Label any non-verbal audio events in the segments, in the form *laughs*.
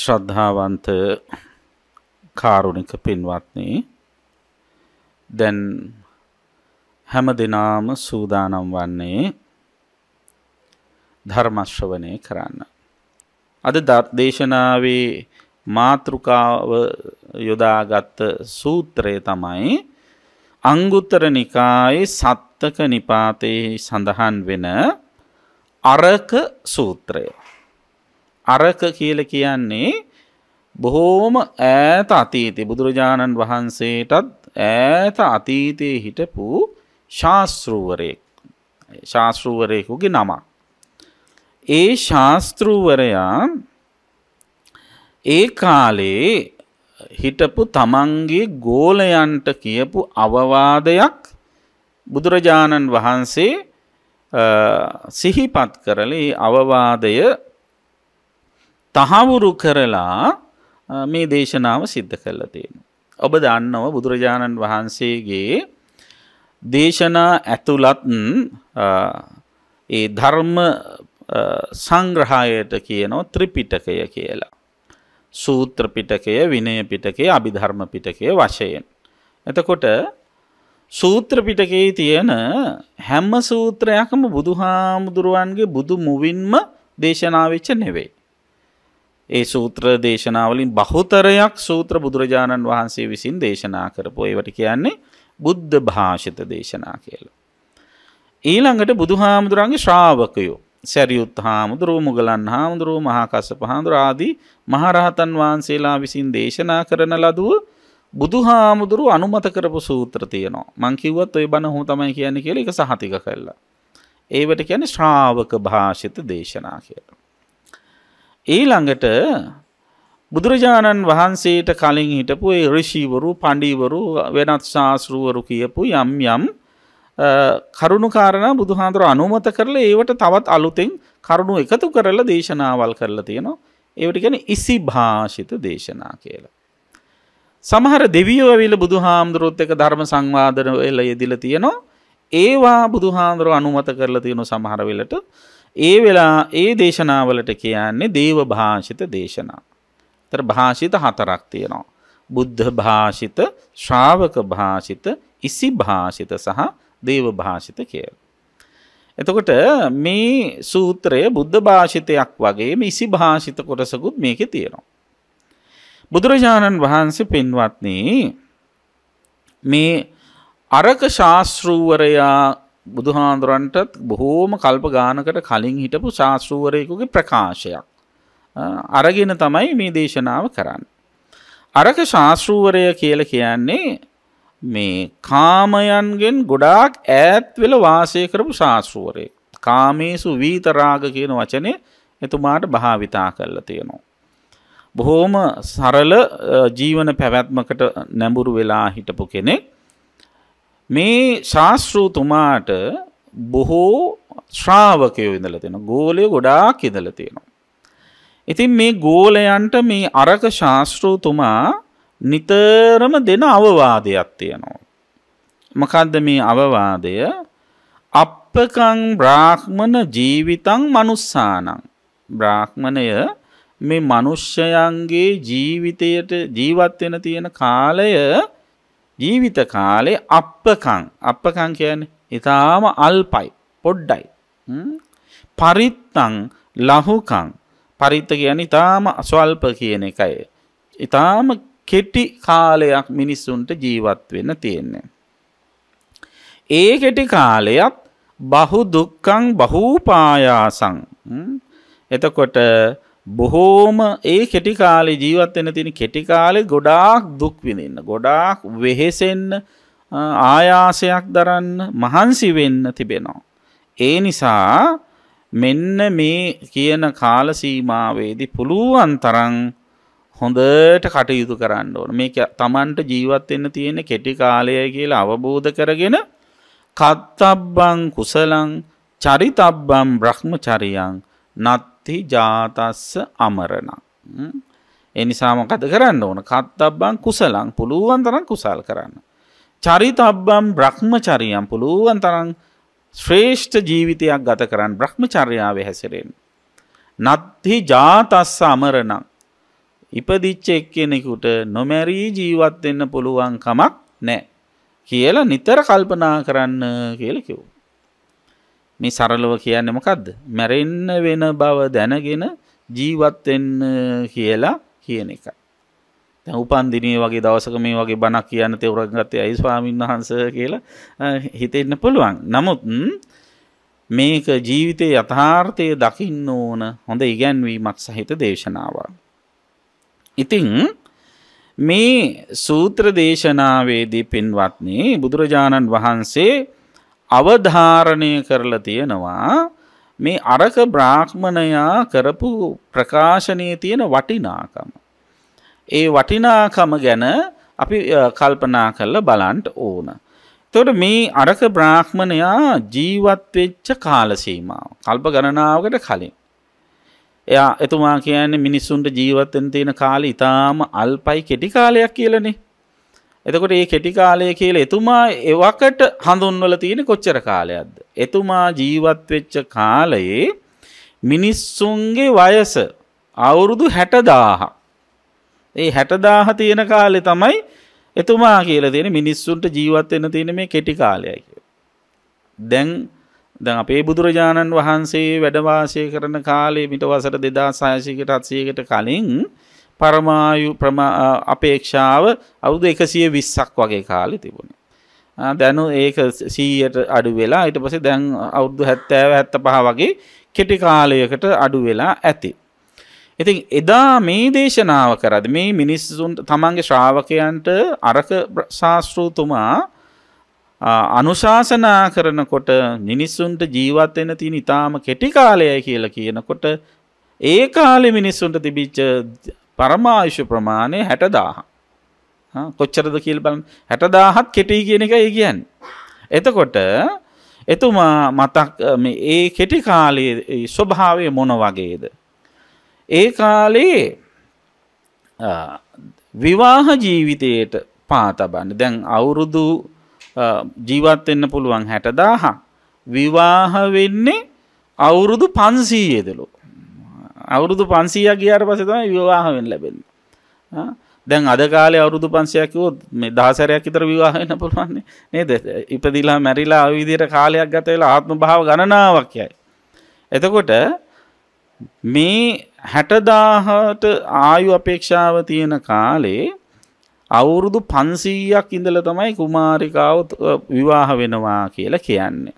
ශ්‍රද්ධාවන්ත කාරුණික පින්වත්නි දැන් හැම දිනාම සූදානම් වන්නේ ධර්ම ශ්‍රවණය කරන්න. අද දේශනාවේ මාතෘකාව යොදාගත් සූත්‍රය තමයි අංගුත්තර නිකායේ සත්තක නිපාතේ සඳහන් වෙන අරක සූත්‍රය. අරක කියල කියන්නේ බොහෝම ඈත අතීතය බුදුරජාණන් වහන්සේටත් ඈත අතීතයේ හිටපු ශාස්තෘුවරයෙක් ශාස්තෘුවරයෙකුගේ නමක්. ඒ ශාස්තෘුවරයා ඒ කාලේ හිටපු තමන්ගේ ගෝලයන්ට කියපු අවවාදයක් බුදුරජාණන් වහන්සේ සිහිපත් කරලේ අවවාදය තහවුරු කරලා මේ දේශනාව සිද්ධ කරලා තියෙන. ඔබ දන්නව බුදුරජාණන් වහන්සේගේ දේශනා ඇතුළත් ඒ ධර්ම සංග්‍රහයට කියනෝ ත්‍රිපිටකය කියලා. සූත්‍ර පිටකය විනය පිටකය අභිධර්ම පිටකය වශයෙන්. එතකොට සූත්‍ර පිටකයේ තියෙන හැම සූත්‍රයක්ම බුදුහාමුදුරුවන්ගේ බුදු මුවින්ම දේශනාවෙච්ච නෙවෙයි. ඒ සූත්‍ර දේශනාවලින් බහුතරයක් සූත්‍ර බුදුරජාණන් වහන්සේ විසින් දේශනා කරපු ඒවට කියන්නේ බුද්ධ භාෂිත දේශනා කියලා. ඊළඟට බුදුහාමුදුරන්ගේ ශ්‍රාවකයෝ සැරියුත් හාමුදුරුව මුගලන් හාමුදුරුව මහාකස පහඳුර ආදී මහරහතන් වහන්සේලා විසින් දේශනා කරන ලදුව බුදුහාමුදුරු අනුමත කරපු සූත්‍ර තියෙනවා. මං කිව්වත් ඔය බණ හොම තමයි කියන්නේ කියලා ඒක සහතික කළා. ඒවට කියන්නේ ශ්‍රාවක භාෂිත දේශනා කියලා. ඊළඟට බුදුරජාණන් වහන්සේට කලින් හිටපු ඒ ඍෂිවරු පඬිවරු වෙනත් ශාස්ත්‍රවරු කියපු යම් යම් කරුණු කාරණා බුදුහාඳුර අනුමත කරලා ඒවට තවත් අලුතෙන් කරුණු එකතු කරලා දේශනාවල් කරලා තියෙනවා. ඒවට කියන්නේ ඉසි භාෂිත දේශනා කියලා. සමහර දෙවියෝ ඇවිල්ලා බුදුහාමුදුරුවොත් එක්ක ධර්ම සංවාදන වෙලා යෙදිලා තියෙනවා. ඒවා බුදුහාඳුර අනුමත කරලා තියෙන සමහර වෙලට ඒ වෙලා ඒ දේශනාවලට කියන්නේ දේව භාෂිත දේශනා. තර භාෂිත හතරක් තියෙනවා. බුද්ධ භාෂිත, ශ්‍රාවක භාෂිත, ඉසි භාෂිත සහ දේව භාෂිත කියලා. එතකොට මේ සූත්‍රය බුද්ධ භාෂිතයක් වගේම ඉසි භාෂිත කොටසකුත් මේකේ තියෙනවා. බුදුරජාණන් වහන්සේ පින්වත්නි මේ අරක ශාස්ත්‍රූවරයා බුදුහාන්දුරන්ටත් බොහෝම කල්ප ගානකට කලින් හිටපු ශාස්ත්‍රූවරයකුගේ ප්‍රකාශයක්. අරගෙන තමයි මේ දේශනාව කරන්න. අරක ශාස්ත්‍රූවරය කියල කියන්නේ මේ කාමයන්ගෙන් ගොඩාක් ඈත්වෙල වාසය කරපු ශාස්ත්‍රූවරය. කාමේසු වීතරාග කියන වචනය එතුමාට භාවිතා කරලා තියෙනවා. බොහෝම සරල ජීවන පැවැත්මකට නැඹුරු වෙලා හිටපු කෙනෙක් මේ ශාස්තෘතුමාට බොහෝ ශ්‍රාවකයෝ ඉඳල තියෙන ගෝලය ගොඩාක් ඉඳල තියෙනවා. ඉතින් මේ ගෝලයන්ට මේ අරක ශාස්තෘතුමා නිතරම දෙන අවවාදයක් තියෙනවා. මකදද මේ අවවාදය අපපකං බ්‍රාහ්මණ ජීවිතං මනුස්සානං. බ්‍රාහ්මණය මේ මනුෂ්‍යයන්ගේ ජීවිතයට ජීවත් වෙන තියෙන කාලය ජීවිත කාලේ අපකං අපකං කියන්නේ ඉතාම අල්පයි පොඩ්ඩයි පරිත්තං ලහුකං පරිත්ත කියන්නේ ඉතාම අස්වල්ප කියන එකයි ඉතාම කෙටි කාලයක් මිනිස්සුන්ට ජීවත් වෙන්න තියෙන්නේ ඒ කෙටි කාලයත් බහු දුක්ඛං බහූපායාසං එතකොට බොහෝම ඒ කෙටි කාලේ ජීවත් වෙන තියෙන කෙටි කාලේ ගොඩාක් දුක් විඳින්න ගොඩාක් වෙහෙසෙන්න ආයාසයක් දරන්න මහන්සි වෙන්න තිබෙනවා ඒ නිසා මෙන්න මේ කියන කාල සීමාවේදී පුළුවන් තරම් හොඳට කටයුතු කරන්න ඕන මේක Tamanට ජීවත් වෙන්න තියෙන කෙටි කාලය කියලා අවබෝධ කරගෙන කත්තබ්බං කුසලං චරිතබ්බං බ්‍රහ්මචරියං නත් කත්ති ජාතස්ස අමරණ එනිසා මොකද කරන්න ඕන කත්තබ්බන් කුසලං පුළුවන් තරම් කුසල් කරන්න චරිතබ්බම් බ්‍රහ්මචරියම් පුළුවන් තරම් ශ්‍රේෂ්ඨ ජීවිතයක් ගත කරන්න බ්‍රහ්මචර්යාව හැසිරෙන් නත්හි ජාතස්ස අමරණං ඉපදිච්ච එක්කෙනෙකුට නොමැරී ජීවත් වෙන්න පුළුවන් කමක් නැහැ කියලා නිතර කල්පනා කරන්න කියලා කිව්වා මේ සරලව කියන්නේ මොකද්ද? මැරෙන්න වෙන බව දැනගෙන ජීවත් වෙන්න කියලා කියන එක. දැන් උපන්දිනේ වගේ දවසක මේ වගේ බණක් කියන්න තේරුම් ගත්තේ අයි ස්වාමීන් වහන්සේ කියලා හිතෙන්න පුළුවන්. නමුත් මේක ජීවිතයේ යථාර්ථය දකින්න ඕන හොඳ ඉගැන්වීමක් සහිත දේශනාවක්. ඉතින් මේ සූත්‍ර දේශනාවේදී පින්වත්නි බුදුරජාණන් වහන්සේ අවධාරණය කරලා තියෙනවා මේ අරක බ්‍රාහ්මණයා කරපු ප්‍රකාශනයේ තියෙන වටිනාකම. ඒ වටිනාකම ගැන අපි කල්පනා කරලා බලන්න ඕන. එතකොට මේ අරක බ්‍රාහ්මණයා ජීවත් වෙච්ච කාල සීමාව කල්ප ගණනාවකට කලින් එයා එතුමා කියන්නේ මිනිස්සුන්ට ජීවත් වෙන්න තියෙන කාලය ඊටාම අල්පයි කෙටි කාලයක් කියලානේ. එතකොට ඒ කෙටි කාලය කියලා එතුමා එවකට හඳුන්වල තියෙන කොච්චර කාලයක්ද. එතුමා ජීවත් වෙච්ච කාලයේ මිනිස්සුන්ගේ වයස අවුරුදු 60000. ඒ 60000 තියෙන කාලේ තමයි එතුමා කියලා තියෙන මිනිස්සුන්ට ජීවත් වෙන්න තියෙන මේ කෙටි කාලයයි දැන් දැන් අපේ බුදුරජාණන් වහන්සේ වැඩ කරන කාලේ මිට වසර 2600කට 700කට කලින් පරමායු අපේක්ෂාව අවුදු එකසිය විස්සක් වගේ කාලෙ තිබුණ. දැනු ඒක සීයට අඩු වෙලා ඊට පසේ දැන් අවුද්දු හැත්තෑව ඇත්ත පහ වගේ කෙටි කාලයකට අඩු වෙලා ඇති. ඉතින් එදා මේ දේශනාව කරද මේ මිනිස්සුන්ට තමන්ගේ ශ්‍රාවකයන්ට අරක ශාස්තෘතුමා අනුශාසනා කරනකොට මිනිස්සුන්ට ජීවත්වෙන තියෙන ඉතාම කෙටි කාලයයි කියලා කියනකොට ඒ කාලෙ මිනිස්සුන්ට තිබිච්ච පරමායුෂ ප්‍රමාණය හැටදාහ කොච්චරද කියල් බල හැටදාහත් කෙටි කියන එක ඒ කියන්. එතකොට එතුමා මතක් ඒ කෙටි කාලයේ ස්වභාවය මොන වගේද. ඒ කාලේ විවාහ ජීවිතයට පාතබන්න දැන් අවුරුදු ජීවත්වෙන්න පුළුවන් හැටදාහ විවාහ වෙන්නේ අවුරුදු පන්සීයේදලෝ අවුරුදු පන්සීය ගියාට පසෙතම විවාහවෙන් ලැබෙන් දැන් අද කාලය අවුරුදු පන්සයකිවොත් මේ දහසරයක් ඉතර විවාහන්න පුළුවන්නේ නේද ඉපදිලා මැරිලා අවිදිර කාලයක් ගතවෙලා ආත්ම භාව ගණනාවක් යයි. එතකොට මේ හැටදාහට ආයු අපේක්ෂාව තියෙන කාලේ අවුරුදු පන්සීයක් ඉඳල තමයි කුමාරිකාවත් විවාහ වෙනවා කියලා කියන්නේ.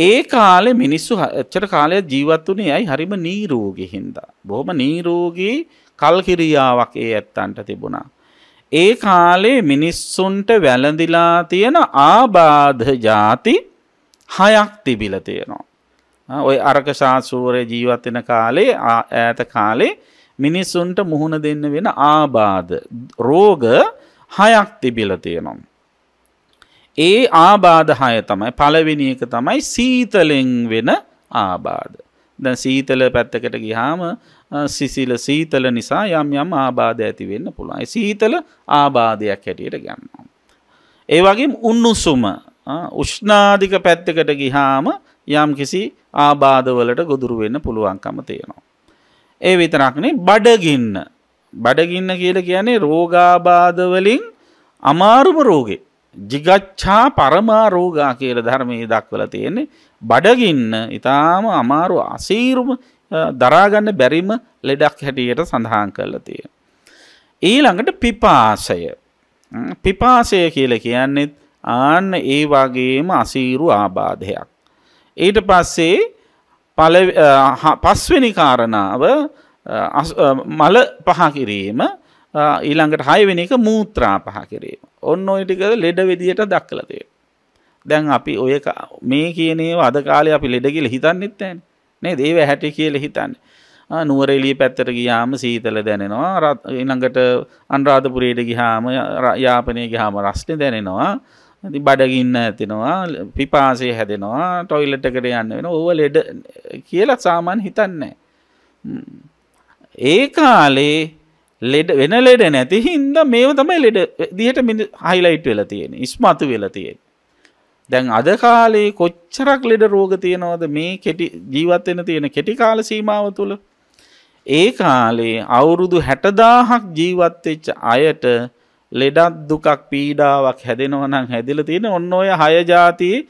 ඒ කාලෙ මිනිස්සු හච්චර කාලය ජීවත් වනේ ඇයි හරිම නීරෝගි හින්දා. බොහොම නීරෝගී කල්කිරියාවක් ඒ ඇත්තන්ට තිබුණා. ඒ කාලේ මිනිස්සුන්ට වැළඳිලා තියෙන ආබාධ ජාති හයක් තිබිල තියෙනවා. ඔය අරකශාසූරය ජීවත්වෙන කාලේ ඇත කාලේ මිනිස්සුන්ට මුහුණ දෙන්න වෙන ආබාධ රෝග හයක් තිබිල තියෙනවා. ඒ ආබාධහය තමයි පළවෙනි එක තමයි සීතලෙන් වෙන ආබාධ. දැන් සීතල පැත්තකට ගිහාම සිසිල සීතල නිසා යම් යම් ආබාධ ඇති වෙන්න පුළුවන්. සීතල ආබාධයක් හැටියට ගන්නවා. ඒ වගේ උන්නුසුම උෂ්ණාධික පැත්තකට ගිහාම යම් කිසි ආබාධවලට ගොදුරු වෙන්න පුළුවන්කම තියෙනවා. ඒ විතරක්නේ බඩගින්න. බඩගින්න කියලා කියන්නේ රෝගාබාධ වලින් අමාරුම රෝගේ. ජිගච්ඡා පරමාරෝගා කියල ධර්මයේ දක්වල තියෙන්නේ බඩගින්න ඉතාම අමාරු අසීරුම දරාගන්න බැරිම ලෙඩක් හැටියට සඳහන් කරලා තියෙන. ඊළඟට පිපාසය. පිපාසය කියල කියන්නෙත් ආන්න ඒ වගේම අසීරු ආබාධයක්. ඊට පස්සේ පස්වෙනි කාරණාව මල පහ කිරීම ඊළඟට හයවෙන එක මූත්‍රා පහ කිරීම. ඔන්න ඔය ටික ලෙඩ විදියට දක්වලා තියෙනවා. දැන් අපි ඔය මේ කියන ඒවා අද කාලේ අපි ලෙඩ කියලා හිතන්නෙත් නැහැනේ. නේද? ඒව හැටි කියලා හිතන්නේ. නුවර එළිය පැත්තට ගියාම සීතල දැනෙනවා. ඊළඟට අනුරාධපුරයට ගියාම යාපනයේ ගියාම රස්නේ දැනෙනවා. ඉතින් බඩගින්න ඇතිනවා, පිපාසය හැදෙනවා, টয়ලට් එකට යන්න වෙනවා. ඕව ලෙඩ කියලා සාමාන්‍ය හිතන්නේ නැහැ. ඒ කාලේ ලෙඩ වෙන ලෙඩ නැති හින්ද මේව තමයි ලෙඩ දිහට මිඳ හයිලයිට් වෙලා තියෙන ඉස්මතු වෙලා තියෙන. දැන් අද කාලේ කොච්චරක් ලෙඩ රෝග තියෙනවද මේ කෙටි ජීවත්වෙන තියෙන කෙටි කාල සීමාව තුළ. ඒ කාලේ අවුරුදු හැටදාහක් ජීවත්වෙච්ච අයට ලෙඩත් දුකක් පීඩාවක් හැදෙනවනම් හැදිල තියෙන ඔන්න ඔය හයජාතියේ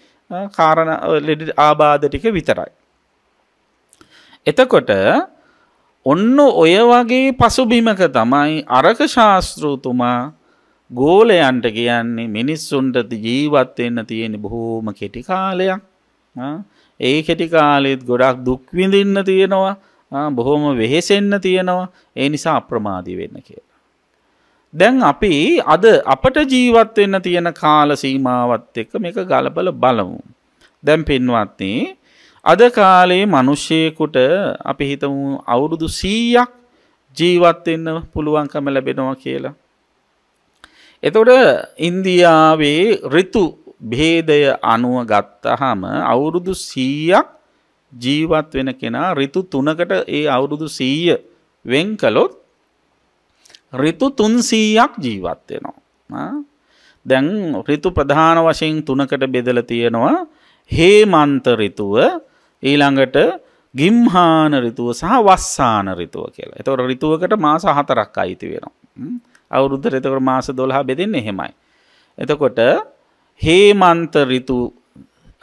කාරණ ලෙඩ ආබාධ ටික විතරයි. එතකොට ඔන්න ඔය වගේ පසුබිමක තමයි අරක ශාස්තෘතුමා ගෝලයන්ට කියන්නේ මිනිස්සුන්ට ජීවත් වෙන්න තියෙන බොහෝම කෙටි කාලයක්. ඒ කෙටි කාලෙත් ගොඩක් දුක් විඳින්න තියෙනවා. බොහොම වෙහෙසෙන්න තියෙනවා. ඒ නිසා අප්‍රමාදී වෙන්න කියලා. දැන් අපි අද අපට ජීවත් වෙන්න තියෙන කාල සීමාවත් එක්ක මේක ගලපලා බලමු. දැන් පින්වත්නි අද කාලයේ මිනිස්සෙකුට අපි හිතමු අවුරුදු 100ක් ජීවත් වෙන්න පුළුවන්කම ලැබෙනවා කියලා. එතකොට ඉන්දියාවේ ඍතු භේදය අනුව ගත්තහම අවුරුදු 100ක් ජීවත් වෙන කෙනා ඍතු තුනකට ඒ අවුරුදු 100 වෙන් කළොත් ඍතු 300ක් ජීවත් වෙනවා. දැන් ඍතු ප්‍රධාන වශයෙන් තුනකට බෙදලා තියෙනවා හේමන්ත ඍතුව ඊළඟට ගිම්හාන රිතුව සහ වස්සාන රිතුව කියලා. එතකොට රිතුවකට මාස හතරක් අයිති වෙනවා. අවුරුද්දට එතකොට මාස 12 බෙදෙන්නේ එහෙමයි. එතකොට හේමන්ත රිතු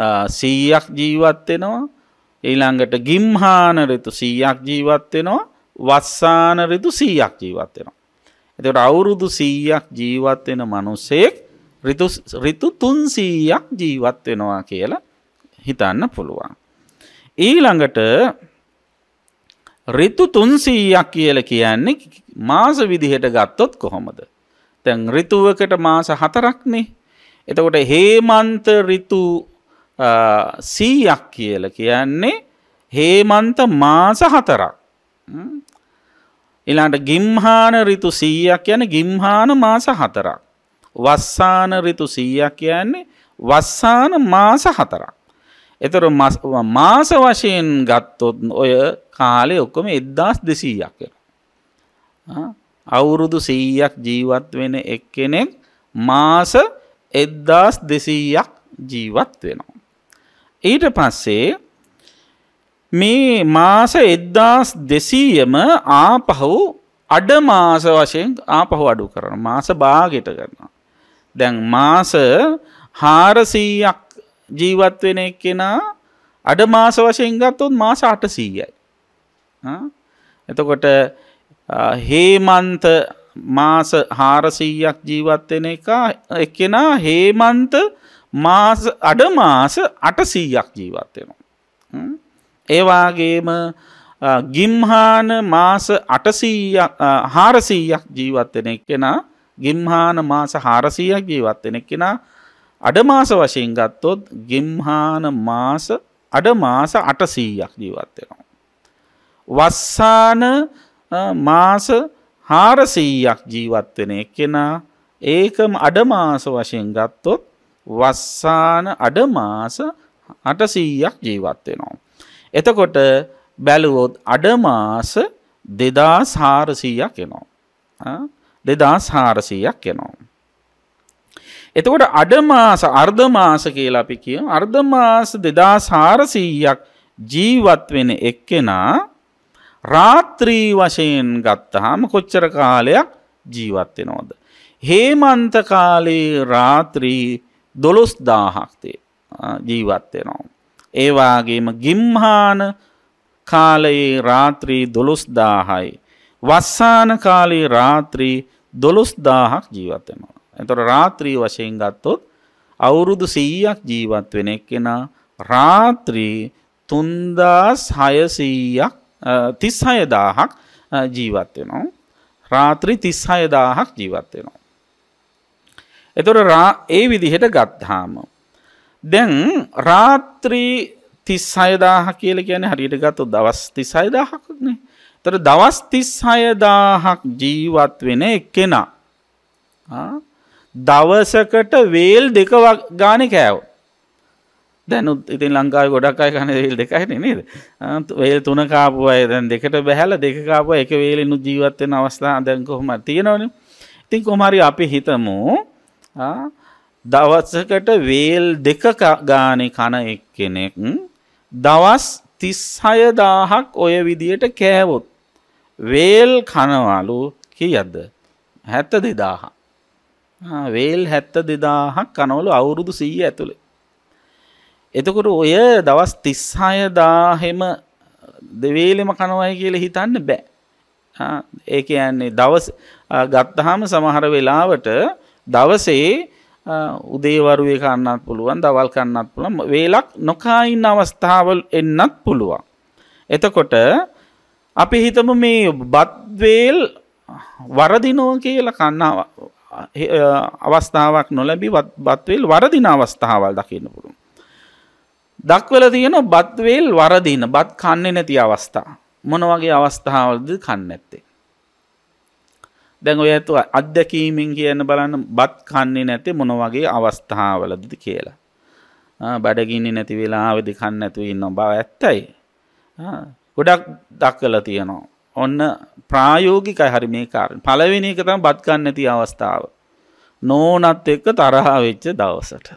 100ක් ජීවත් වෙනවා. ඊළඟට ගිම්හාන රිතු 100ක් ජීවත් වෙනවා. වස්සාන රිතු 100ක් ජීවත් වෙනවා. එතකොට අවුරුදු 100ක් ජීවත් වෙන මිනිසෙක් රිතු රිතු 300ක් ජීවත් වෙනවා කියලා හිතන්න පුළුවන්. ඊළඟට රිතු තුන්සීයක් කියල කියන්නේ මාස විදිහට ගත්තොත් කොහොමද. තැන් රිතුවකට මාස හතරක්නේ. එතකොට හේමන්ත රිතු සීයක් කියල කියන්නේ හේමන්ත මාස හතරක්. ඉලාට ගිම්හාන රිතු සීයක් යන ගිම්හාන මාස හතරක්. වස්සාන රිතු සීයක් කියන්නේ වස්සාන මාස හතරක්. එතොර මාස වශයෙන් ගත්තොත් ඔය කාලෙ ඔක්කොම එද්දාස් දෙසීයක් අවුරුදු සීයක් ජීවත් වෙන එක්කෙනෙක් මාස එද්දාස් දෙසීයක් ජීවත් වෙනවා. ඊට පස්සේ මේ මාස එද්දාස් දෙසීයම ආපහු අඩ මාස වශයෙන් ආපහු අඩු කරන මාස භාගෙට කරනවා. දැන් මාස හාරසීයක් ජීවත් වෙන එක්කෙනා අඩ මාස වශයෙන් ගත්තොත් මාස 800යි. එතකොට හේමන්ත මාස 400ක් ජීවත් වෙන එක එක්කෙනා හේමන්ත මාස අඩ මාස 800ක් ජීවත් වෙනවා. ඒ වගේම ගිම්හාන මාස 800ක් 400ක් ජීවත් වෙන එක්කෙනා ගිම්හාන මාස 400ක් ජීවත් වෙන එක්කෙනා අඩමාස වශයෙන් ගත්තොත් ගෙම්හාන මාස අඩමාස අටසීයක් ජීවත්වෙනවා. වස්සාන මාස හාරසීයක් ජීවත්වෙන එක්කෙනා ඒකම අඩමාස වශයෙන් ගත්තොත් වස්සාන අඩමාස අටසීයක් ජීවත්වෙනවා. එතකොට බැලුවොත් අඩමාස දෙදා සාරසීයක් එනවා. දෙදා සාරසීයක් එනවා. එතකොට අඩමාස අර්ධමාස කියලා අපි කිය අර්ධමාස දෙදා සාරසීයක් ජීවත් වෙන එක්කෙනා රාත්‍රී වශයෙන් ගත්තහම කොච්චර කාලයක් ජීවත් වෙනවද. හේමන්ත කාලයේ රාත්‍රී දොළොස් දාහක්තේ ජීවත් වෙනවා. ඒවාගේම ගිම්හාන කාලයේ රාත්‍රී දොළොස් දාහයි. වස්සාන කාලයේ රාත්‍රී දොළොස් දාහක් ජීවත්වෙන. එතකොට රාත්‍රී වශයෙන් ගත්තොත් අවුරුදු 100ක් ජීවත් වෙන එක්කෙනා රාත්‍රී 3600ක් 36000ක් ජීවත් වෙනවා. රාත්‍රී 36000ක් ජීවත් වෙනවා. එතකොට ඒ විදිහට ගත්තාම දැන් රාත්‍රී 36000 කියලා කියන්නේ හරියට ගත්තොත් දවස් 36000ක්නේ. එතකොට දවස් 36000ක් ජීවත් වෙන එක්කෙනා ආ දවසකට වේල් දෙක ගානෙ කෑවෝ. දැනුත් ඉතින් ලංකාව ගොඩක් අය කන වේල් දෙකයින නේද වේල් තුන කාපු අය දැන් දෙකට බැහැල දෙක කාපු එක වේලෙනු ජීවත්වෙන අවස්ථා දැන් කොහොම තියෙනවන ඉතින් කොමරි අපි හිතමු දවසකට වේල් දෙක ගානෙ කන එක්කෙනෙක් දවස් තිස්හයදාහක් ඔය විදියට කෑවොත් වේල් කනවලු කියද්ද හැත්ත දෙදාහා වේල් හැත්ත දෙදාහක් කනවලු අවුරුදු සීය ඇතුළේ. එතකොට ඔය දවස් තිස්හයදාහෙම දෙවේලෙම කනවයි කියල හිතන්න බෑ. ඒක යන්නේ දවස් ගත්තහාම සමහර වෙලාවට දවසේ උදේවරුවේ කන්නත් පුළුවන් දවල් කන්නත් පුළුවන් වේලක් නොකායින්න අවස්ථාවල් එන්නත් පුළුවන්. එතකොට අපි හිතම මේ බත්වේල් වරදිනෝ කියල කන්නාව අවස්ථාවක් නොලැබි බත්වේල් වරදින අවස්ථාවල් දකින්න පුළුවන්. දක්වල තියෙන බත්වේල් වරදින බත් කන්නේ නැති අවස්ථා. මොන වගේ අවස්ථාවලද කන්න ඇත්තේ. දැන් ඔය ඇතු අත්දැකීමෙන් කියන්න බලන්න බත් කන්නේ නැති මොන වගේ අවස්ථාවලද කියලා. බඩගින්නේ නැති වෙලාවෙදි කන්න නැතුව ඉන්න බව ඇත්තයි. ගොඩක් දක්වලා තියෙනවා. ඔන්න ප්‍රායෝගිකයි හරි මේ කාරණ පළවෙනි එක තම බත්කන්න නැති අවස්ථාව. නෝනත් එක්ක තරහා වෙච්ච දවසට.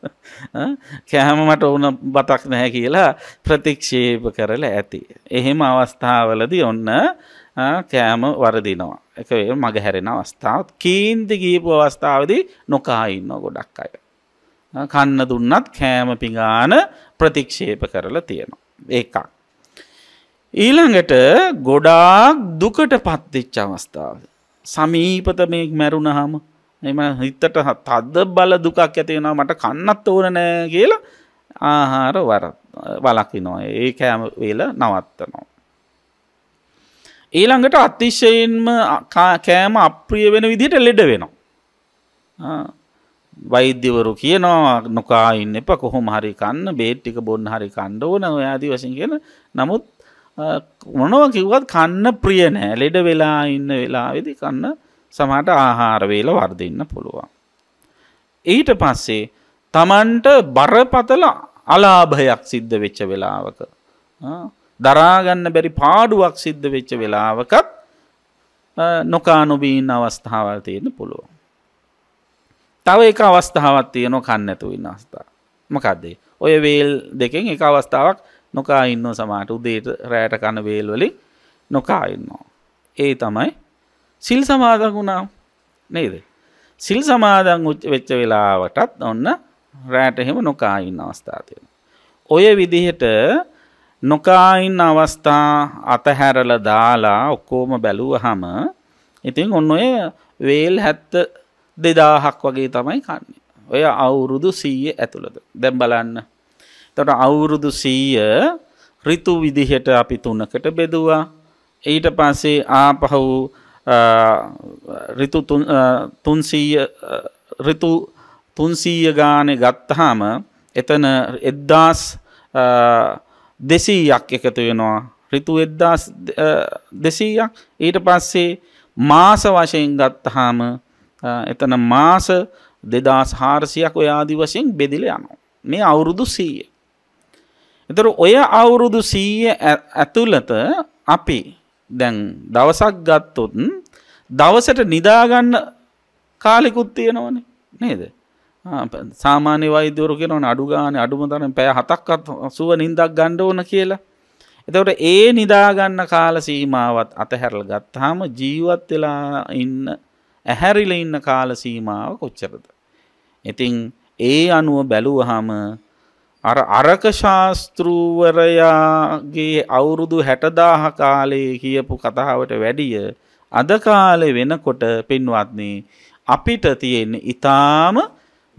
*laughs* කෑම මට ඕන බතක් නැහැ කියලා ප්‍රතික්ෂේප කරලා ඇති. එහෙම අවස්ථාවලදී ඔන්න කෑම වරදිනවා. එක මග හැරෙන අවස්ථාවත් කීන්ති ගීපු අවස්ථාවදී නොකා ඉන්න ගොඩක් අය. කන්න දුන්නත් කෑම පිගාන ප්‍රතික්ෂේප කරලා තියෙනවා. ඒකක්. ඊළඟට ගොඩාක් දුකට පත්තිච්ච අවස්ථාව. සමීපත මේ මැරුණහම එම හිතට තද්ද බල දුකක් ඇතිවෙනවා මට කන්නත් ඕන නෑ කියලා ආහාර වලකිනවා ඒ කෑම වෙල නවත්තනවා. ඊළඟට අතිශයෙන්ම කෑම අප්‍රිය වෙන විදිහට ලෙඩ වෙනවා. වෛද්‍යවරු කියනවා නොකායින්න එප කොහොම හරි කන්න බේට්ටික බොන්න හරි කණ්ඩ ඕන ඔයාදී වසින් කියන නමුත් මොනව කිව්වත් කන්න ප්‍රිය නෑ ලෙඩ වෙලා ඉන්න වෙලාවෙදි කන්න සමහට ආහාරවේල වර්ධන්න පුළුවන්. ඊට පස්සේ තමන්ට බරපතල අලාභයක් සිද්ධ වෙච්ච වෙලාවක. දරාගන්න බැරි පාඩුවක් සිද්ධ වෙච්ච වෙලාවකත් නොකානුබීන් අවස්ථාවල් තියෙන පුළුවන්. තව එක අවස්ථාවත් තියනො කන්න ඇතුවන්න අවස්ථා. මකක්දේ ඔය වේල් දෙකෙන් එක අවස්ථාවක් නොකා ඉන්නෝ සමහට උදේට රෑට කන වේල්වලින් නොකා ඉන්නවා. ඒ තමයි සිල් සමාදන් වුණා නේද. සිල් සමාදන් වෙච්ච වෙලාවටත් ඔන්න රෑට එහෙම නොකා ඉන්න අවස්ථාතියෙන. ඔය විදිහට නොකායින් අවස්ථා අතහැරල දාලා ඔක්කෝම බැලුවහම ඉතින් ඔන්න ඔය වේල් හැත්ත දෙදාහක් වගේ තමයි කන්නේ. ඔය අවුරුදු සීය ඇතුළද දැම් බලන්න තොට අවුරුදු සීය රිතු විදිහට අපි තුනකට බෙදවා ඊට පස්සේ ආපහු රිතු තුන්සීය රිතු තුන්සීය ගානය ගත්තහාම එතන එද්දාස් දෙසීයක් එකතු වෙනවා රිතු එද්දාස් දෙසීයක් ඊට පස්සේ මාස වශයෙන් ගත්තහාම එතන මාස දෙදස් හාරසියක් ඔයාදි වශයෙන් බෙදිල යනවා. මේ අවුරුදු සීය. එතර ඔය අවුරුදු සීය ඇතුළත අපි දැන් දවසක් ගත්තොත් දවසට නිදාගන්න කාලෙකුත් තියෙනවනේ නේද සාමාන්‍ය වෛදවරු කෙනවන අඩුගාන අඩුමතරන පැය හතක්කත් සුව නින්දක් ගණ්ඩ ඕන කියලා. එතවට ඒ නිදාගන්න කාල සීමාවත් අතහැරල ගත්තාම ජීවත් වෙලා ඉන්න ඇහැරිල ඉන්න කාල සීමාව කොච්චරද. ඉතිං ඒ අනුව බැලුවහම අර අරක ශාස්තෘවරයාගේ අවුරුදු 60000 කාලේ කියපු කතාවට වැඩිය අද කාලේ වෙනකොට පින්වත්නි අපිට තියෙන ඊටාම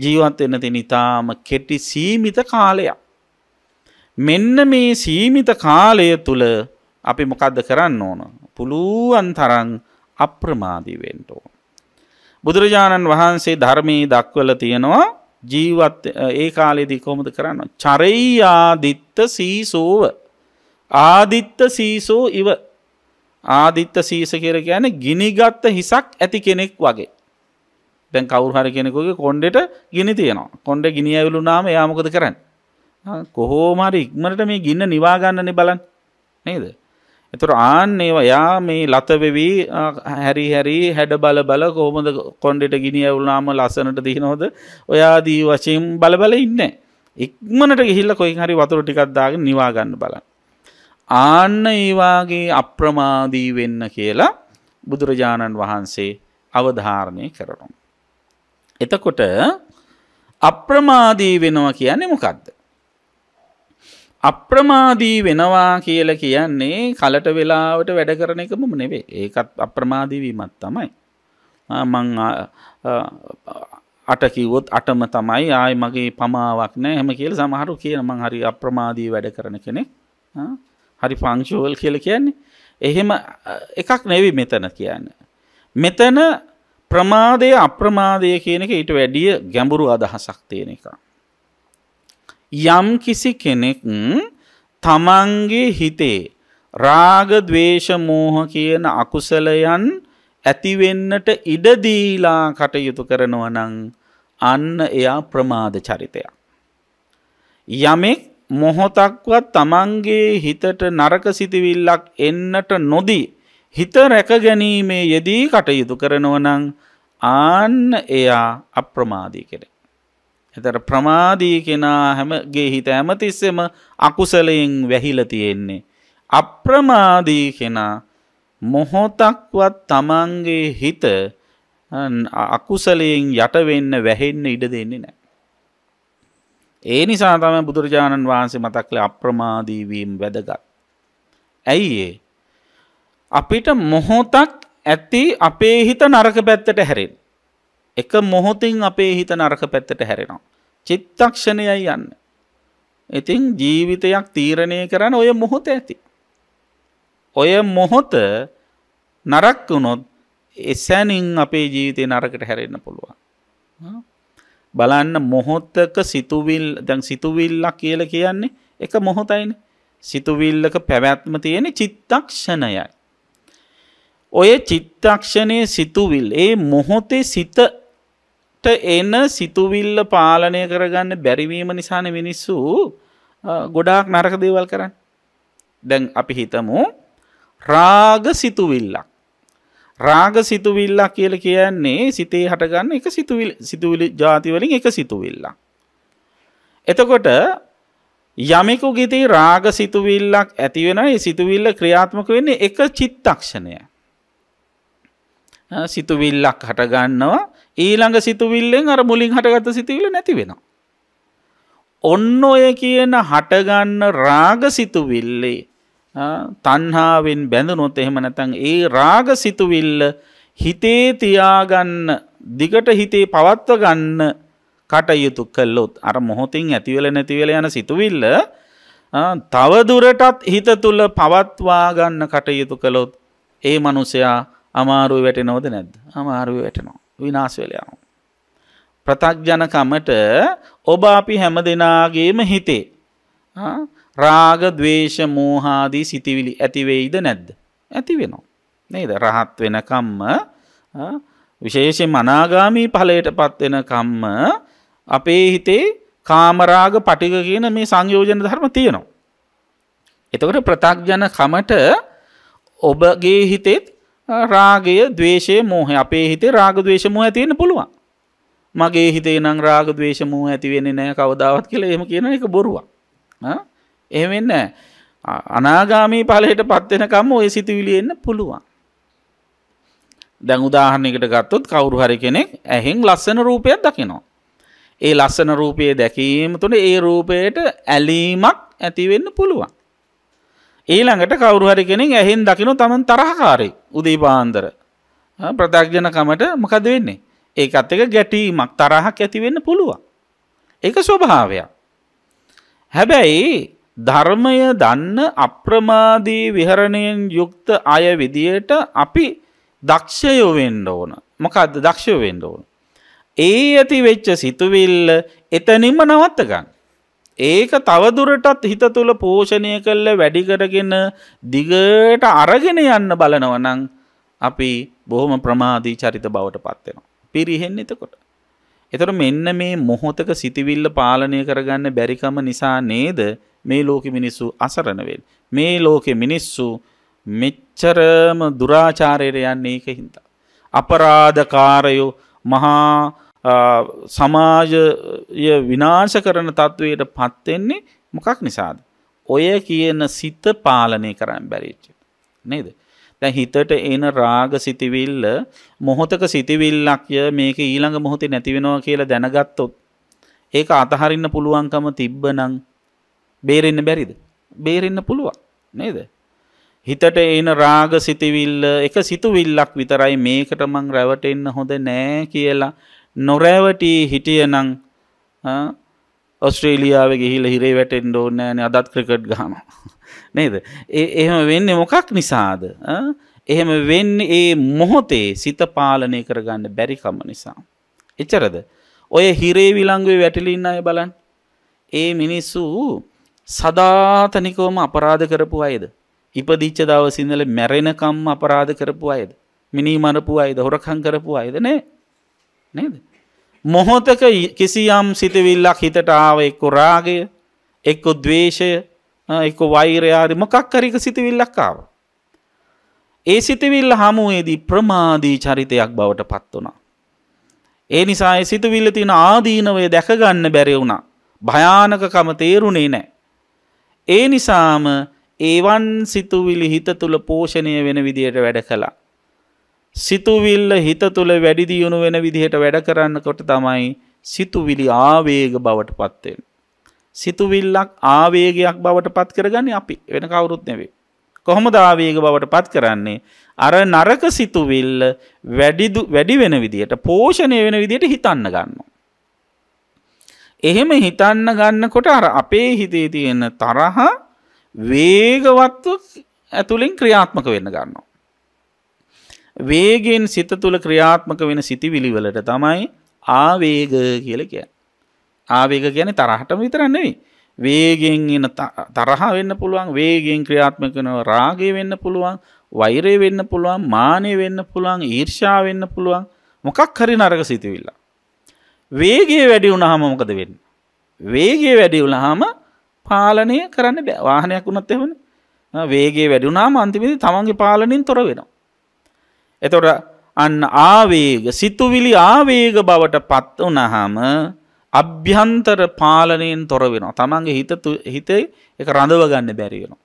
ජීවත් වෙන තියෙන ඊටාම කෙටි සීමිත කාලයක්. මෙන්න මේ සීමිත කාලය තුල අපි මොකද්ද කරන්න ඕන? පුළුවන් තරම් අප්‍රමාදී වෙන්න ඕන. බුදුරජාණන් වහන්සේ ධර්මයේ දක්වලා තියෙනවා ජීවත් ඒ කාලෙදී කොමද කරන්න. චරයි ආදිත්ත සීසෝව ආදිත්ත සීසෝ ඉව ආදිත්ත සීස කර ගැන ගිනිගත්ත හිසක් ඇති කෙනෙක් වගේ. දැන් කවුහර කෙනෙකුගේ කොන්්ඩෙට ගිනි තියෙනවා කොන්ඩ ගිනි ඇවලු නාම යාමකද කරන්න. කොහෝමර ඉක්මට මේ ගින්න නිවාගන්නන බලන් නේද. එතකොට ආන්න ඒවා යා මේ ලත වෙවි හැරි හැරි හැඩ බල බල කොහොමද කොණ්ඩෙට ගිනි ඇවුලාම ලස්සනට දිනනවද ඔයාදී වශයෙන් බල බල ඉන්නේ ඉක්මනට ගිහිල්ලා කොහෙන් හරි වතුර ටිකක් දාගෙන නිවා ගන්න බලන්න ආන්න ඒ වාගේ අප්‍රමාදී වෙන්න කියලා බුදුරජාණන් වහන්සේ අවධාරණය කරනවා එතකොට අප්‍රමාදී වෙනවා කියන්නේ මොකද්ද අප්‍රමාදී වෙනවා කියල කියන්නේ කලට වෙලාවට වැඩ කරන එකම නෙවේ ඒකත් අප්‍රමාදීවීමත් තමයි මං අටකිවොත් අටම තමයි ආය මගේ පමාවක් නෑ හැම කියල සමහරු කියන මං හරි අප්‍රමාදී වැඩ කරන කෙනෙ හරි ෆංක්ෂෝවල් කියල කියන්නේ එහෙම එකක් නැවි මෙතන කියන්න. මෙතන ප්‍රමාදය අප්‍රමාදය කියන එක ඊට වැඩිය ගැඹුරු අදහසක් තියෙන එකක්. යම් කිසි කෙනෙක් තමන්ගේ හිතේ රාග ద్వේෂ මෝහ කියන අකුසලයන් ඇති වෙන්නට ඉඩ දීලා කටයුතු කරනවා නම් අන්න එයා ප්‍රමාද චරිතයක් යමෙක් මොහොතක්වත් තමන්ගේ හිතට නරක සිතිවිල්ලක් එන්නට නොදී හිත රැක ගැනීමේ යෙදී කටයුතු කරනවා නම් ආන්න එයා අප්‍රමාදී කෙනෙක් එතර ප්‍රමාදී කෙනා හැමගේ හිත ඇමතිස්සෙම අකුසලයෙන් වැහිල තියෙන්නේ. අප්‍රමාදී කෙනා මොහොතක්වත් තමන්ගේ හිත අකුසලයෙන් යටවෙන්න වැහෙන්න ඉඩ දෙන්නේ නෑ. ඒ නිසා තම බුදුරජාණන් වහන්සේ මතක්ල අප්‍රමාදීවීම් වැදගත්. ඇයි ඒ. අපිට මොහොතක් ඇති අපේ හිත නරක පැත්තට හැරෙන්. එක මොහොතින් අපේ හිත නරක පැත්තට හැරෙනවා. චිත්තක්ෂණයයි යන්න. ඉතින් ජීවිතයක් තීරණය කරන්න ඔය මොහොත ඇති. ඔය මොහොත නරක් වුණොත් එසැනින් අපේ ජීවිතය නරකට හැරෙන්න පුළුවන්. බලන්න මොහොත්තක සිතුවිල් දැන් සිතුවිල්ලක් කියල කියන්නේ එක මොහොතයින සිතුවිල්ලක පැවැත්ම තියෙන චිත්තක්ෂණයයි. ඔය චිත්තක්ෂණය සිතුවිල් ඒ මොහොතේ සිත එන සිතුවිල්ල පාලනය කරගන්න බැරිවීම නිසාන මිනිස්සු ගොඩාක් නරක දේවල් කරන්න. දැන් අපි හිතමු රාග සිතුවිල්ලක්. රාග සිතුවිල්ලක් කියල කියන්නේ සිතේ හටගන්න එක සිතුවිලි ජාතිවලින් එක සිතුවිල්ලා. එතකොට යමෙකු ගිතේ රාග සිතුවිල්ලක් ඇතිවෙන සිතුවිල්ල ක්‍රියාත්මක වෙන්නේ එක චිත්තක්ෂණය. සිතුවිල්ලක් හටගන්නවා ඊළඟ සිතුවිල්ලෙන් අර මුලින් හටගත සිතිවිල නැති වෙන. ඔන්න ඔය කියන හටගන්න රාග සිතුවිල්ලේ තන්හාාවෙන් බැඳනොත් එහෙම නැතන් ඒ රාග සිතුවිල්ල හිතේ තියාගන්න දිගට හිතේ පවත්ව ගන්න කටයුතු කල්ලොත් අර මොහොතින් ඇතිවල නැතිවල යන සිතුවිල්ල තවදුරටත් හිත තුළ පවත්වාගන්න කටයුතු කළොත් ඒ මනුසයා අමාරුව වැටෙනෝද නැද්ද අමාරුව වැටනවා. විනාශ වෙලා යනවා. ප්‍රතග්ජනකමට ඔබ අපි හැම දෙනාගේම හිතේ රාග ద్వේෂ මෝහාදී සිතිවිලි ඇති වෙයිද නැද්ද? ඇති වෙනවා. නේද? රහත් වෙනකම්ම විශේෂයෙන්ම අනාගාමී ඵලයටපත් වෙනකම්ම අපේ හිතේ කාමරාග පටික කියන මේ සංයෝජන ධර්ම තියෙනවා. එතකොට ප්‍රතග්ජන කමට ඔබගේ හිතෙත් රාගය දවේශය මෝහ අපේ හිතේ රාග දවේශමෝ ඇතිවෙන පුළුවන් මගේ හිතේ නං රාග දවේශමූ ඇතිවෙන්නේ නෑ කවදාවත් කියලා එම කියන එක බොරුවක් එහෙමෙන්න අනාගාමී පලට පත්වෙනකම්ම ඔය සිතිවිලි එන්න පුළුවන් දැන් උදාහරණයකට ගත්තොත් කවුරු හරි කෙනෙක් ඇහෙන් ලස්සන රූපයක් දකිනවා. ඒ ලස්සන රූපයේ දැකීම තුළ ඒ රූපයට ඇලීමක් ඇතිවෙන්න පුළුවන්. ඊළඟට කවුරු හරි කෙනෙක් ඇහෙන් දකින්න තමන් තරහකාරී උදේ පාන්දර. ප්‍රත්‍යක්ෂණකමට මොකද වෙන්නේ? ඒකත් එක ගැටීමක් තරහක් ඇති වෙන්න පුළුවන්. ඒක ස්වභාවයක්. හැබැයි ධර්මය දන්න අප්‍රමාදී විහරණයෙන් යුක්ත අය විදියට අපි දක්ෂයෝ වෙන්න ඕන. මොකද්ද දක්ෂයෝ වෙන්න ඕන? ඒ ඇති වෙච්ච සිතුවිල්ල එතනින්ම නවත්ත ගන්න. ඒක තවදුරටත් හිත තුළ පෝෂණය කල්ල වැඩි කරගෙන දිගට අරගෙන යන්න බලනවනං අපි බොහොම ප්‍රමාදී චරිත බවට පත්වෙනවා. පිරිහෙන් එතකොට. එතර මෙන්න මේ මොහොතක සිතිවිල්ල පාලනය කරගන්න බැරිකම නිසා නේද මේ ලෝක මිනිස්සු අසරණවෙල්. මේ ලෝකෙ මිනිස්සු මෙච්චරම දුරාචාරයට යන්නේ එක හින්දා. අපරාධකාරයෝ මහා සමාජය විනාශ කරන තත්ත්වයට පත්වෙන්නේ මොකක් නිසාද. ඔය කියන සිත පාලනය කරන්න බැරිච්ච. නේද. දැ හිතට එන රාග සිතිවිල්ල මොහොතක සිතිවිල්ලක්ය මේක ඊළඟ මොහොතේ නැතිවෙනවා කියලා දැනගත්තොත්. ඒක අතහරින්න පුළුවන්කම තිබ්බනං බේරෙන්න බැරිද. බේරෙන්න පුළුවන් නේද. හිතට එන රාග සිතිවිල්ල එක සිතුවිල්ලක් විතරයි මේකට මං රැවටෙන්න හොඳ නෑ කියලා නොරෑවටී හිටියනං ඔස්ට්‍රේලියාව ගිහිල හිරේ වැටෙන් ඕන්නෑන අදත් ක්‍රිකට් ගාම *laughs* නේද එහෙම වෙන්න මොකක් නිසාද එහෙම වෙන්න ඒ මොහොතේ සිත පාලනය කරගන්න බැරිකම නිසා එච්චරද ඔය හිරේ විලංගුවේ වැටලින්න අය බලන් ඒ මිනිස්සු සදාතනිකවම අපරාධ කරපු අයද ඉපදිච්ච දවසිඳල මැරෙනකම් අපරාධ කරපු අයද මිනි මරපු අයද හොරකං කරපු අයද නෑ නේද මොහොතක කිසියම් සිතවිල්ලක් හිතට ආව එක්කු රාගය එක්කො දවේශය එක්ක වෛරයාරි මොකක්කරික සිතිවිල්ලක්කාව. ඒ සිතිවිල්ල හමුවේදී ප්‍රමාදී චරිතයක් බවට පත් වුණා. ඒ නිසා ඒ සිතුවිල්ල තින ආදීනවය දැකගන්න බැරි වුණා. භයානකකම තේරුණේ නෑ. ඒ නිසාම ඒවන් සිතුවිලි හිත තුළ පෝෂණය වෙන විදියට වැඩ කලා. සිතුවිල්ල හිත තුළ වැඩිදියුණු වෙන විදිහට වැඩ කරන්න කොට තමයි සිතුවිලි ආවේග බවට පත්වෙන්. සිතුවිල්ලක් ආවේගයක් බවට පත් කරගන්න අපි වෙන කවුරුත් නෙවේ. කොහොම දාවේග බවට පත් කරන්නේ. අර නරක සිතුවිල්ල වැඩි වෙන විදියට පෝෂණය වෙන විදියට හිතන්න ගන්නවා. එහෙම හිතන්න ගන්නකොට අර අපේ හිතේ තියෙන තරහ වේගවත්ව ඇතුළින් ක්‍රියාත්මක වෙන්න ගන්නවා. වේගෙන් සිත තුළ ක්‍රියාත්මක වෙන සිතිවිලිවලට තමයි ආවේග කියලක. ආවේග ගැන තරහට විතරන්නේෙයි. වේගෙන් එන තරහ වෙන්න පුළුවන් වේගෙන් ක්‍රියාත්මක වෙනව රාගය වෙන්න පුළුවන් වෛරය වෙන්න පුළුවන් මානය වෙන්න පුළුවන් ඊර්ෂ්‍යා වෙන්න පුළුවන් මොකක් හරි නරක සිතිවිල්ල. වේගය වැඩි වුණාම මොකද වෙන්න. වේගය වැඩි වුණාම පාලනය කරන්න බෑ වාහනයක් වුණත් එවන වේගේ වැඩි වුණාම අන්තිමේදී තමන්ගේ පාලනින් තොර වෙනවා. එතොට අන්න ආවේග සිතුවිලි ආවේග බවට පත් වනහාම අභ්‍යන්තර පාලනයෙන් තොර වෙනවා තමන්ගේ හිත හිතේ එක රඳව ගන්න බැරිවෙන.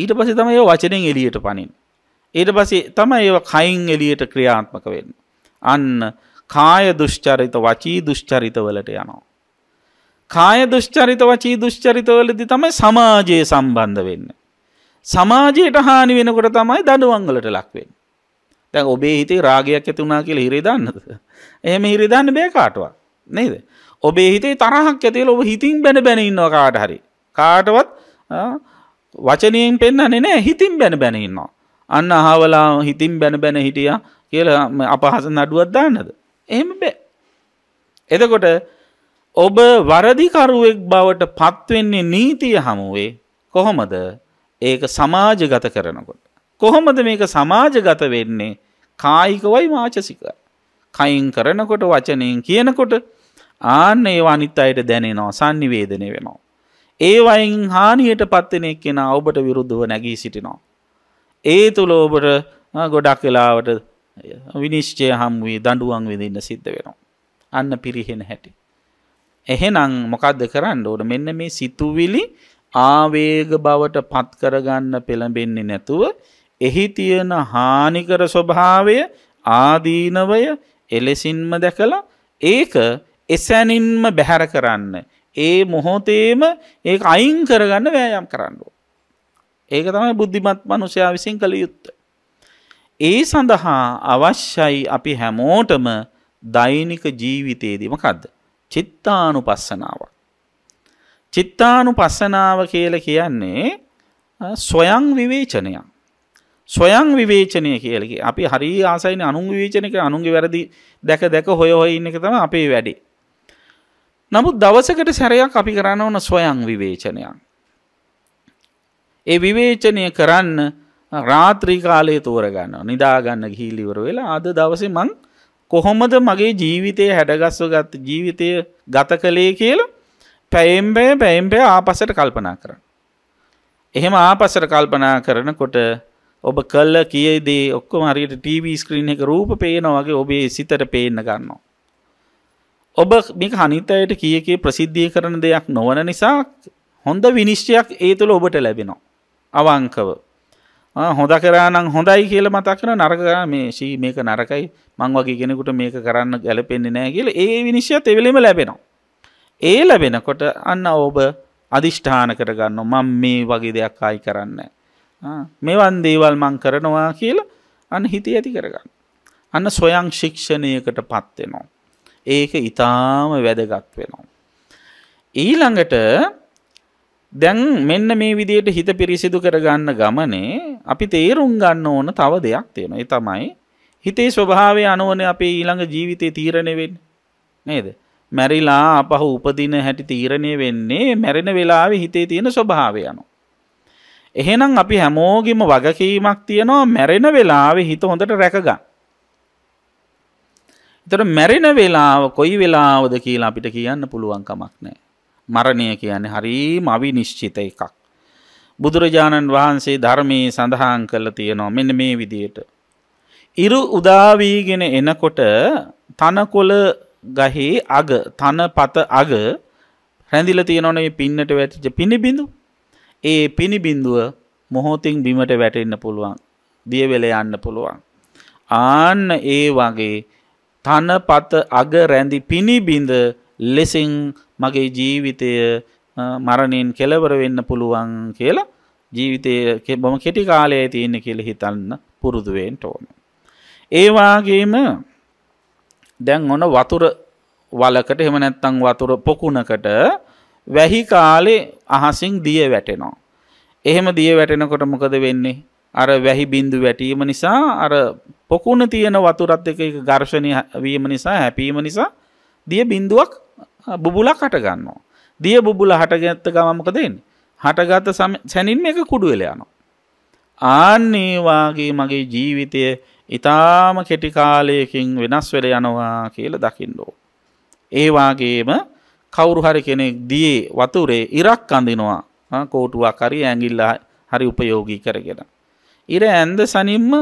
ඊට පසි තම ඒ වචනෙන් එලියට පනින්. ඊට පසේ තම ඒ කයින් එලියට ක්‍රියාත්මක වෙන්න. අන්න කාය දුෂ්චරිත වචී දුෂ්චරිත වලට යනවා. කාය දුෂ්චරිත වචී දුෂ්චරිතවලදි තමයි සමාජයේ සම්බන්ධ වෙන්න. සමාජයට හානි වෙනකොට තමයි දඩුවංගලට ලක්වෙන්න. දැන් ඔබේ හිතේ රාගයක් ඇති වුණා කියලා හිරේ දන්නද? එහෙම හිරේ දාන්න බෑ කාටවත්. නේද? ඔබේ හිතේ තරහක් ඇති වෙලා ඔබ හිතින් බැන බැන ඉන්නවා කාට හරි. කාටවත් වචනයෙන් පෙන්වන්නේ නැහැ හිතින් බැන බැන ඉන්නවා. අන්න අහවලා හිතින් බැන බැන හිටියා කියලා අපහස නඩුවක් දාන්නද? එහෙම බෑ. එතකොට ඔබ වරදිකරුවෙක් බවට පත්වෙන්නේ නීතිය හමුවේ කොහොමද? ඒක සමාජගත කරනකොට. කොහොමද මේක සමාජගත වෙන්නේ කායිකවයි මාචසිකයි. කයින් කරනකොට වචනයෙන් කියනකොට ආන්න ඒ අනිත් අයට දැනෙනවා සංනිවේදනය වෙනවා. ඒ වයින් හානියට පත්වෙනෙක් කෙන ඔබට විරුද්ධව නැගී සිටිනවා. ඒ තුළ ඔබට ගොඩක් වෙලාවට විනිශ්චය හම් වී දඩුවන් වෙදන්න සිද්ධ වෙනවා. අන්න පිරිහෙන හැටි. එහෙනම් මොකක්ද කරන්න ඕට මෙන්න මේ සිතුවිලි ආවේග බවට පත්කරගන්න පෙළඹෙන්නේ නැතුව එහි තියෙන හානිකර ස්වභාවය ආදීනවය එලෙසින්ම දැකලා ඒක එසැනින්ම බැහැර කරන්න. ඒ මොහොතේම ඒ අයින් කරගන්න වෑයම් කරන්නෝ. ඒක තමයි බුද්ධිමත් මනුෂයා විසින් කළ යුත්ත. ඒ සඳහා අවශ්‍යයි අපි හැමෝටම දෛනික ජීවිතයේදීම කද්ද. චිත්තානු පස්සනාවක්. චිත්තානු පස්සනාව කියල කියන්නේ සොයං විවේචනයක්. සොයං විවේචනය කියලකි අපි හරි ආසයින අනුන් විවේචනක අනුන්ගේ වැරදි දැක දැක හොය හොය ඉන්න එක තම අපේ වැඩි. නමුත් දවසකට සැරයක් අපි කරන්න ඕන සොයං විවේචනයක්. ඒ විවේචනය කරන්න රාත්‍රී කාලය තෝරගන්න නිදාගන්න ගිහිලිවර වෙලා අද දවසේ මං කොහොමද මගේ ජීවිතය හැඩගස්ව ගත්ත ජීවිතය ගත කළේ කියලා පැයම්බය පැයම්බය ආපසට කල්පනා කරන්න. එහෙම ආපසට කල්පනා කරනකොට ඔබ කල්ල කියදේ ඔක්කොම හරියට ටීවී ස්ක්‍රීන් එක රූප පේනවාගේ ඔබේ සිතට පේන්න ගන්නවා. ඔබ මේක හනිතයට කියකේ ප්‍රසිද්ධිය කරන දෙයක් නොවන නිසා හොඳ විනිශ්චයක් ඒ තුළ ඔබට ලැබෙනවා. අවංකව. හොඳ කරානම් හොඳයි කියල මතකන නරකා මේ ශී මේක නරකයි මං වගේ කෙනෙකුට මේක කරන්න ගැලපෙන්නේ නෑ කියල ඒ විනිශ්ය තෙවලීම ලැබෙනවා. ඒ ලැබෙනකොට අන්න ඔබ අධිෂ්ඨාන කරගන්න මං මේ වගේ දෙයක් ආයි කරන්න. මෙවන් දේවල් මං කරනවා කියලා අන්න හිති ඇති කරගන්න. අන්න සොයං ශික්ෂණයකට පත්වෙනවා. ඒක ඉතාම වැදගත් වෙනවා. ඊළඟට දැන් මෙන්න මේ විදියට හිත පිරිසිදු කරගන්න ගමනේ අපි තේරුම් ගන්න ඕන තව දෙයක් තියෙන. ඒ තමයි හිතේ ස්වභාවය අනුවනේ අපේ ඊළඟ ජීවිතේ තීරණය වෙන්නේ. නේද? මැරිලා අපහ උපදින හැටි තීරණය වෙන්නේ මැරෙන වෙලාවේ හිතේ තියෙන ස්වභාවය අනුව. එහෙනම් අපි හැමෝගෙම වගකීමක් තියෙනවා මැරෙන වෙලාවේ හිත හොඳට රැකගන්න. ඒතර මැරෙන වෙලාව කොයි වෙලාවද කියලා අපිට කියන්න පුළුවන් කමක් නැහැ. මරණය කියන්නේ හරිම අවිනිශ්චිත එකක්. බුදුරජාණන් වහන්සේ ධර්මයේ සඳහන් කරලා තියෙනවා මෙන්න මේ විදියට. ඉරු උදාවීගෙන එනකොට තනකොළ ගහේ අග තනපත අග රැඳිලා තියෙනවනේ පින්නට වැටිච්ච පිණි බිඳු ඒ පිණි බිඳුව මොහොතින් බිමට වැටෙන්න පුළුවන්. දියවෙල යන්න පුළුවන්. ආන්න ඒ වගේ තනපත අග රැඳි පිණිබිඳ ලෙසින් මගේ ජීවිතය මරණයෙන් කෙලවර වෙන්න පුළුවන් කියලා ජීවිතය බොම කෙටි කාලයේ තියෙන කියලා හිතන්න පුරුදු වෙන්න ඕන. ඒ වගේම දැන් ඔන වතුර වලකට එහෙම නැත්නම් වතුර පොකුණකට වැහි කාලේ අහසින් දිය වැටෙනවා. එහෙම දිය වැටෙනකොට මොකද වෙන්නේ? අර වැහි බින්දු වැටීම නිසා අර පොකුණ තියෙන වතුරත් එක්ක ඒක ඝර්ෂණය වීම නිසා හැපීම නිසා දිය බින්දුවක් බුබුලක් හට ගන්නවා. දිය බුබුල හටගත්ත ගමන් මොකද වෙන්නේ? හටගත් සැනින් මේක කුඩු වෙලා යනවා. ආන්නේ වාගේ මගේ ජීවිතය ඊටාම කෙටි කාලයකින් වෙනස් වෙලා යනවා කියලා දකින්න ඕන. ඒ වාගේම කවුරු හරි කෙනෙක් දියේ වතුරේ ඉරක් අඳිනවා කෝටුවක් හරි ඇඟිල්ල හරි උපයෝගී කරගෙන. ඉර ඇන්ද සනින්ම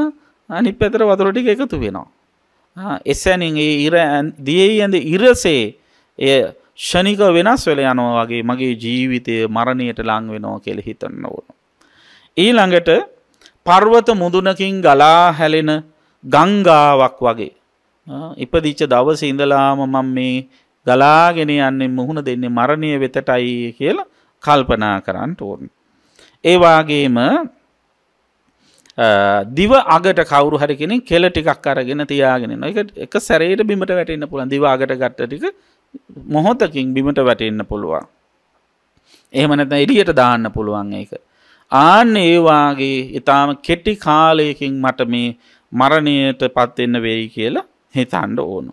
අනිත් පැතර වතුර ටික එකතු වෙනවා. එසැනින් ඒ ඉර දියේ ඇඳ ඉරසේ එය ෂණික වෙනස් වෙල යනවා වගේ මගේ ජීවිතය මරණයට ලං වෙනවා කියලා හිතන්න ඕන. ඊළඟට පර්වත මුදුනකින් ගලා හැලෙන ගංගාවක් වගේ ඉපදිච්ච දවසේ ඉඳලාම මම මේ ගලාගෙන යන්නේ මුහුණ දෙන්නේ මරණය වෙතටයි කියලා කල්පනා කරන්න ඕන්. ඒවාගේම දිව අගට කවරු හරි කෙනෙ කෙල ටිකක් අරගෙන තියාගෙන එක එක සැරයට බිමට වැටන්න පුළන් දිව අගට ගත්ත ටික මොහොතකින් බිමට වැටෙන්න පුළුවන්. එහෙමනැත එඩියට දාන්න පුළුවන් ඒක. ආන්න ඒවාගේ ඉතාම කෙටි කාලයකින් මට මේ මරණයට පත්වෙන්න වෙයි කියලා හිතන්ඩ ඕනු.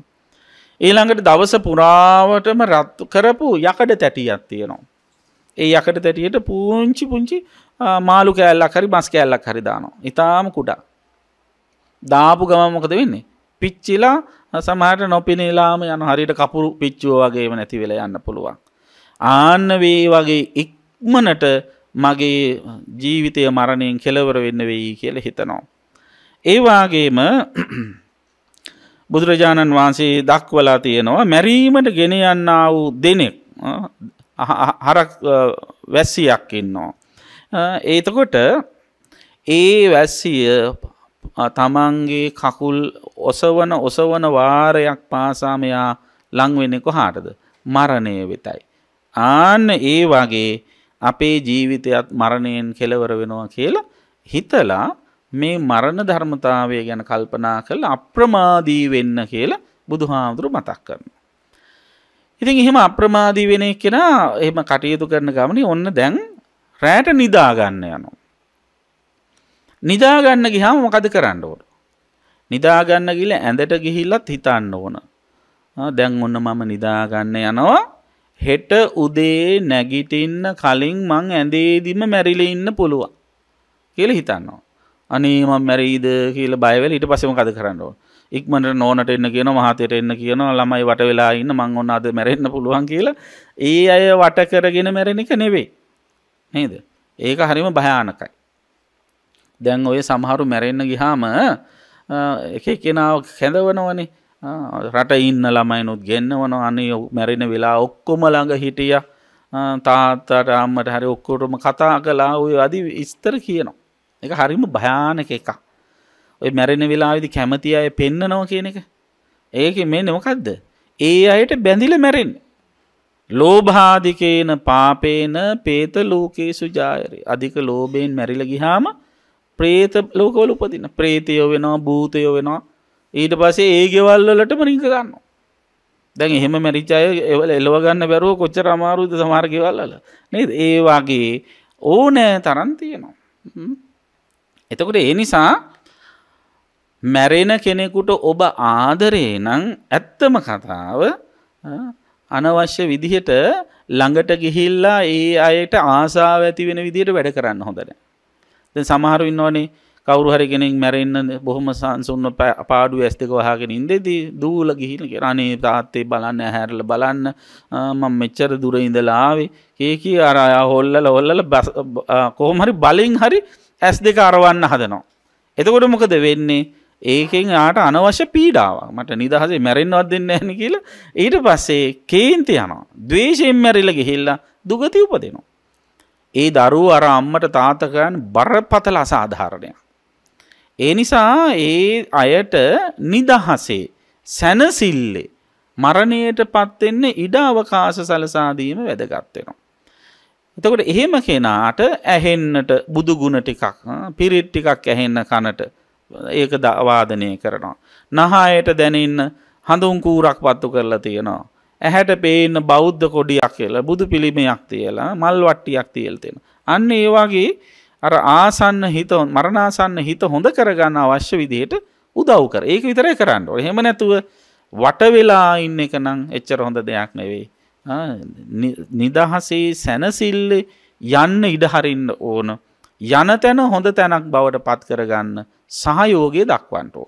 ඊළඟට දවස පුරාවටම රත්තු කරපු යකඩ තැටියක් තියෙනවා. ඒ යකඩ තැටියට පුංචි පුංචි මාළු කෑල්ලක් හරි බස් කෑල්ලක් හරි දානවා. ඉතාම කුඩා. දාපු ගම මොකද වෙන්නේ? පිච්චිලා සමහරට නොපිනීලාම යන හරියට කපුරු පිච්චුව වගේම නැති වෙලා යන්න පුළුවන්. ආන්න වේ වගේ ඉක්මනට මගේ ජීවිතය මරණයෙන් කෙලවර වෙන්න වෙයි කියලා හිතනවා. ඒ වගේම බුදුරජාණන් වහන්සේ දක්වලා තියෙනවා මැරීමට ගෙන යන්න වූ දෙනෙක් හරක් වැස්සියක් ඉන්නවා. ඒතකොට ඒ වැස්සිය තමන්ගේ කකුල් ඔසවන ඔසවන වාරයක් පාසාමයා ලංවෙනෙකො හාටද මරණය වෙතයි. ආන්න ඒ වගේ අපේ ජීවිතයත් මරණයෙන් කෙලවර වෙනවා කියලා හිතලා මේ මරණ ධර්මතාවය ගැන කල්පනා කළ අප්‍රමාදී වෙන්න කියලා බුදුහාමුදුරු මතක් කරන. ඉතින් එහෙම අප්‍රමාදී වෙන කෙනා එහෙම කටයුතු කරන ගමනි ඔන්න දැන් රෑට නිදාගන්න යනවා. නිදාගන්න ගිහාම මොකද කරන්න ඕන? නිදාගන්න ගිල ඇඳට ගිහිල්ලත් හිතන්න ඕන. දැන් ඔන්න මම නිදාගන්න යනවා. හෙට උදේ නැගිටින්න කලින් මං ඇඳේදිම මැරිලා ඉන්න පුළුවන් කියලා හිතනවා. අනේ මම මැරෙයිද කියලා බය වෙලා ඊට පස්සේ මොකද කරන්න ඕන ඉක්මනට නෝනට එන්න කියනවා මහතයට එන්න කියනවා ළමයි වට වෙලා ඉන්න මං ඔන්න අද මැරෙන්න පුළුවන් කියලා ඒ අය වට කරගෙන මැරෙන එක නෙවෙයි නේද ඒක හරිම භයානකයි දැන් ඔය සමහරු මැරෙන්න ගිහාම එක කෙනාව කැඳවනවනේ රට ඉන්න ළමයිනුත් ගෙන්නවන අනේ මැරෙන වෙලා ඔක්කොම ළඟ හිටිය තාත්තට අම්මට හරි ඔක්කොටම කතා කලා ඔය අදි ඉස්තර කියනවා එක හරිම භයානක එකක් ඔය මැරෙන වෙලාවිදි කැමති අය පෙන්න නව කියන එක ඒක මේ නොකක්ද ඒ අයට බැඳිල මැරෙන් ලෝභාධිකේන පාපේන පේත ලෝකයේ සුජායරය අධික ලෝබයෙන් මැරිල ගිහාම ප්‍රේත ලෝකවල උපදින ප්‍රේතයෝ වෙනවා භූතයෝ වෙනවා ඊට පසේ ඒ ගෙවල්ලට මරිංක ගන්න දැන් එහෙම මැරිචාය එවල එලවගන්න බැරුව කොච්චර අමාරුද සමාර්ගවල්ලල නේද ඒ වගේ ඕනෑ තරන් තියෙනවා එතකොට ඒ නිසා මැරෙන කෙනෙකුට ඔබ ආදරේ නම් ඇත්තම කතාව අනවශ්‍ය විදිහට ළඟට ගිහිල්ලා ඒ අයට ආසාව ඇති වෙන විදිහට වැඩ කරන්න හොඳට. දැන් සමහරු ඉන්නවනේ කවුරු හරි කෙනෙක් මැරෙන්න බොහොම සංසුන්ව පාඩුව ඇස් දෙක වහගෙන ඉඳෙදී දූල ගිහින් කියලා අනේ තාත්තේ බලන්න හැරලා බලන්න මම මෙච්චර දුර ඉඳලා ආවේ කේ කී අර අය හොල්ලලා හොල්ලලා කොහොම හරි බලෙන් හරි ඇස් දෙක අරවන්න හදනවා. එතකොට මොකද වෙන්නේ ඒකෙන් ආට අනවශ්‍ය පීඩාවක් මට නිදහසේ මැරෙන්වත් දෙන්න ඇන කියලා ඊට පස්සේ කේන්ති යනවා දවේශයෙන් මැරිල ගෙහිල්ලා දුගති උපදෙනවා. ඒ දරුව අර අම්මට තාතකයන් බරපතල අසාධාරණය. ඒ නිසා ඒ අයට නිදහසේ සැනසිල්ලේ මරණයට පත්වෙන්න ඉඩ අවකාශ සලසාදීම වැදගත්වෙනවා. එතකොට එහෙම කෙනාට ඇහෙන්නට බුදුගුණ ටිකක් පිරිත් ටිකක් ඇහෙන්න කනට ඒක දවාදනය කරනවා. නහායට දැනන්න හඳුන් කූරක් පත්තු කරලා තියෙනවා. ඇහැට පේන්න බෞද්ධ කොඩියක් කියලා බුදු පිළිමයක් තියලා මල් වට්ටියක් තියල් තියෙන. අන්න ඒ වගේ අර ආසන්න හිත මරණාසන්න හිත හොඳ කරගන්න අවශ්‍ය විදිහට උදව් කර ඒක විතරයි කරන්න ඕනේ. එහෙම නැතුව වට වෙලා ඉන්න එක නම් එච්චර හොඳ දෙයක් නෙවෙයි. නිදහසේ සැනසිල්ලේ යන්න ඉඩහරින්න ඕන යන තැන හොඳ තැනක් බවට පත් කරගන්න සහයෝගය දක්වන්ටෝ.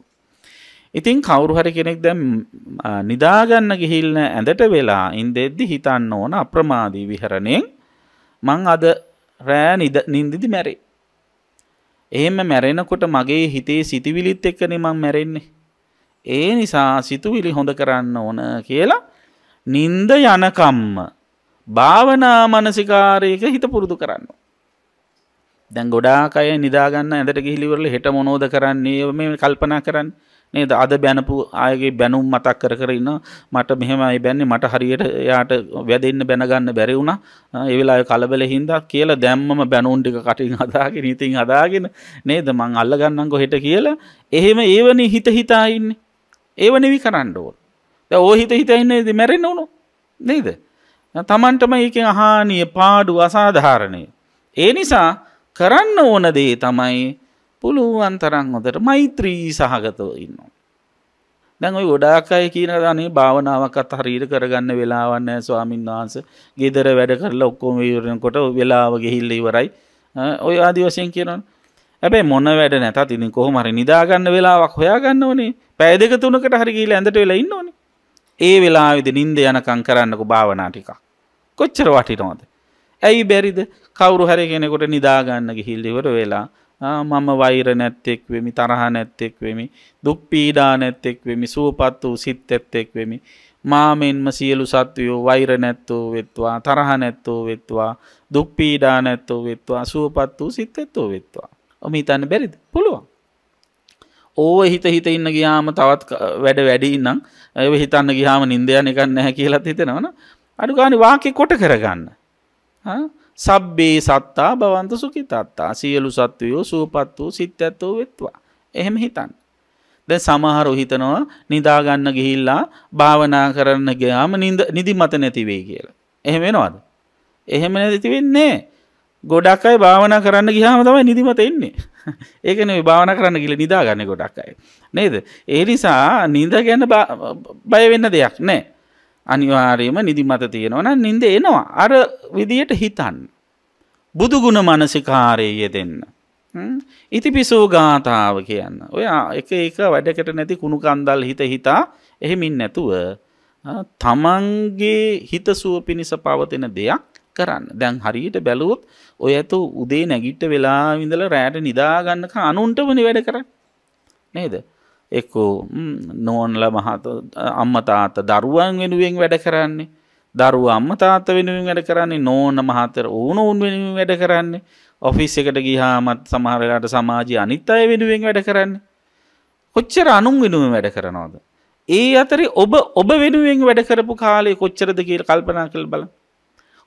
ඉතින් කවුරුහරි කෙනෙක් දැම් නිදාගන්න ගිහිල්න ඇඳට වෙලා ඉන්දෙද්දි හිතන්න ඕන අප්‍රමාදී විහරණයෙන් මං අද රෑ නින්දිදි මැරේ. එහෙම මැරෙනකොට මගේ හිතේ සිතිවිලිත් එක්කන මං මැරෙන්නේ. ඒ නිසා සිතුවිලි හොඳ කරන්න ඕන කියලා නින්ද යනකම්ම භාවනා මනසිකාරයක හිත පුරුදු කරන්න. දැන් ගොඩාක් අය නිදාගන්න ඇඳට ගිහිලිවරල හෙට මොනෝද කරන්නේ මේ කල්පනා කරන්න නේද අද බැනපු ආයගේ බැනුම් මතක් කර කර ඉන්න මට මෙහෙමයි බැන්නේ මට හරියට යාට වැදෙන්න බැනගන්න බැරි වුණා ඒ වෙලාවේ කලබල හින්දා කියලා දැම්මම බැනුම් ටික කටින් හදාගෙන ඉතින් හදාගෙන නේද මං අල්ලගන්නම්කො හෙට කියලා එහෙම ඒවනේ හිත හිතා ඉන්නේ ඒව නෙවි කරන්න ඕන ඕහිත හිතයින්නේද මැරෙන් ඕනු නේද. තමන්ටම එක අහානිය පාඩු අසාධාරණය. ඒ නිසා කරන්න ඕන දේ තමයි පුළුවන් තරන් හොදට මෛත්‍රී සහගතව ඉන්නවා. දැන් ඔයි ගොඩාක් අය කියන දනේ භාවනාවක්ත් හරීර කරගන්න වෙලාවන්න ස්වාමීන් වහන්ස ගෙදර වැඩ කරලා ඔක්කොම විවරණකොට වෙලාව ගෙහිල්ල ඉවරයි ඔය ආදි වශයෙන් කියනවන් ඇැබේ මොන වැඩ නැතත් ඉතින් කොහොමරි නිදාගන්න වෙලාවක් හොයාගන්න ඕනේ පැය දෙක තුනකට හරිගීල ඇඳට වෙලා ඉන්න ඕන ඒ වෙලාවිද නින්ද යනකං කරන්නකු භාවනාටිකක්. කොච්චර වටිනෝද. ඇයි බැරිද කවරු හරි කෙනෙකොට නිදාගන්න ගිහිල්ලිවර වෙලා මම වෛර නැත්තෙක් වෙමි තරහ නැත්තෙක් වෙමි දුක් පීඩා නැත්තෙක් වෙමි සූපත් වූ සිත් ඇත්තෙක් වෙමි මාමෙන්ම සියලු සත්වයෝ වෛර නැත්තෝ වෙත්වා තරහ නැත්තෝ වෙත්වා දුක් පීඩා නැත්තෝ වෙත්වා සුවපත් වූ සිත් ඇත්තෝ වෙත්වා ඔම හිතන්න බැරිද පුළුවන් ඕව හිත හිත ඉන්න ගියාම තවත් වැඩ වැඩි ඉන්නම් ඇව හිතන්න ගිහාම නින්දයන එකන්න නැහැ කියලත් හිතෙනවන අඩුගානි වාකෙ කොට කරගන්න සබ්බේ සත්තා බවන්ත සුකි තත්තා සියලු සත්වයෝ සූපත් වූ සිත් ඇත්තෝ වෙත්වා එහෙම හිතන්න ද සමහරු හිතනවා නිදාගන්න ගිහිල්ලා භාවනා කරන්න ගයාම නිදි මත නැතිවේ කියලා එහෙම වෙනවාද එහෙම නැතිවෙන්නේ ගොඩක් අයි භාවනා කරන්න ගිහාම තමයි නිදිමත එන්නේ *laughs* ඒකන විභාවන කරන්න ගිල නිදාගන්න ගොඩක් අය. නේද. ඒ නිසා නින්ද ගැන බයවෙන්න දෙයක් නෑ. අනිවාර්යම නිදිමත තියෙනවන නින්ද එනවා. අර විදියට හිතන්. බුදුගුණ මනසිකාරයේ දෙන්න. ඉතිපිසෝ ගාථාව කියන්න. ඔය එක එක වැඩකට නැති කුණු කන්දල් හිත හිතා එහෙමින් නැතුව තමන්ගේ හිතසුව පිණිස පවතින දෙයක් කරන්න දැන් හරියට බැලුවොත් ඔය ඇතු උදේ නැගිට්ට වෙලා විඳල රෑට නිදාගන්නක අනුන්ටමනි වැඩ කර නේද එක්කෝ නෝන්ල මහත අම්ම තාත දරුවන් වෙනුවෙන් වැඩ කරන්නේ දරුව අම්ම තාත වෙනුවෙන් වැඩ කරන්නේ නෝන මහතර ඕන උන් වෙනුවෙන් වැඩ කරන්නේ ඔෆිස් එකට ගිහාමත් සමහරලාට සමාජය අනිත් අය වෙනුවෙන් වැඩ කරන්නේ කොච්චර අනුන් වෙනුවෙන් වැඩ කරනවාද ඒ අතරේ ඔබ ඔබ වෙනුවෙන් වැඩ කරපු කාලේ කොච්චරද කියලා කල්පනා කළ බලන්න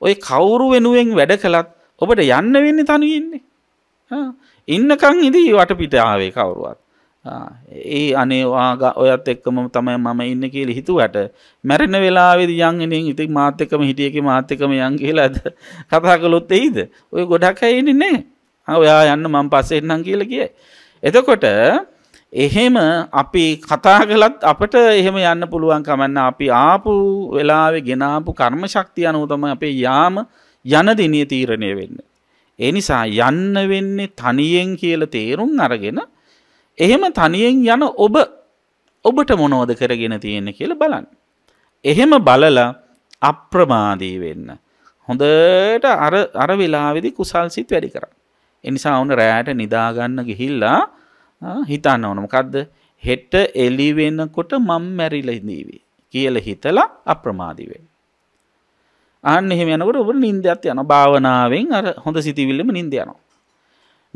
ඔය කවුරු වෙනුවෙන් වැඩ කළත් ඔබට යන්න වෙන්න තනුවෙන්නේ. ඉන්නකං ඉදී වටපිට ආවේ කවුරුවත්. ඒ අනේවාග ඔයත් එක්කම තමයි මම ඉන්න කියල හිතුවට මැරෙන වෙලාවෙද යංගෙනින් ඉතික් මාත්‍යකම හිටියක මාත්‍යකම යන් කියලාද කතා කළොත් එයිද ඔය ගොඩක් ඇයින්නේ නෑ ඔයා යන්න මං පස්සෙන්නම් කියල කිය. එතකොට එහෙම අපි කතා කළත් අපට එහෙම යන්න පුළුවන් කමන්න අපි ආපු වෙලාවේ ගෙනාපු කර්ම ශක්තිය අනුව තමයි අපේ යාම යන දිනේ තීරණය වෙන්නේ. ඒ නිසා යන්න වෙන්නේ තනියෙන් කියලා තේරුම් අරගෙන එහෙම තනියෙන් යන ඔබ ඔබට මොනවද කරගෙන තියෙන්නේ කියලා බලන්න. එහෙම බලලා අප්‍රමාදී වෙන්න. හොඳට අර අර වෙලාවේදී කුසල් සිත් වැඩි කරන්න. ඒ නිසා වුණ රැයට නිදා ගන්න ගිහිල්ලා හිතන්න ඕන මොකද්ද හෙට එළි වෙනකොට මම මැරිලා ඉඳීවි කියලා හිතලා අප්‍රමාදී වෙන්න. ආන්න එහෙම යනකොට ඔබට නිින්දයක් යනවා. භාවනාවෙන් අර හොඳ සිතිවිල්ලම නිින්ද යනවා.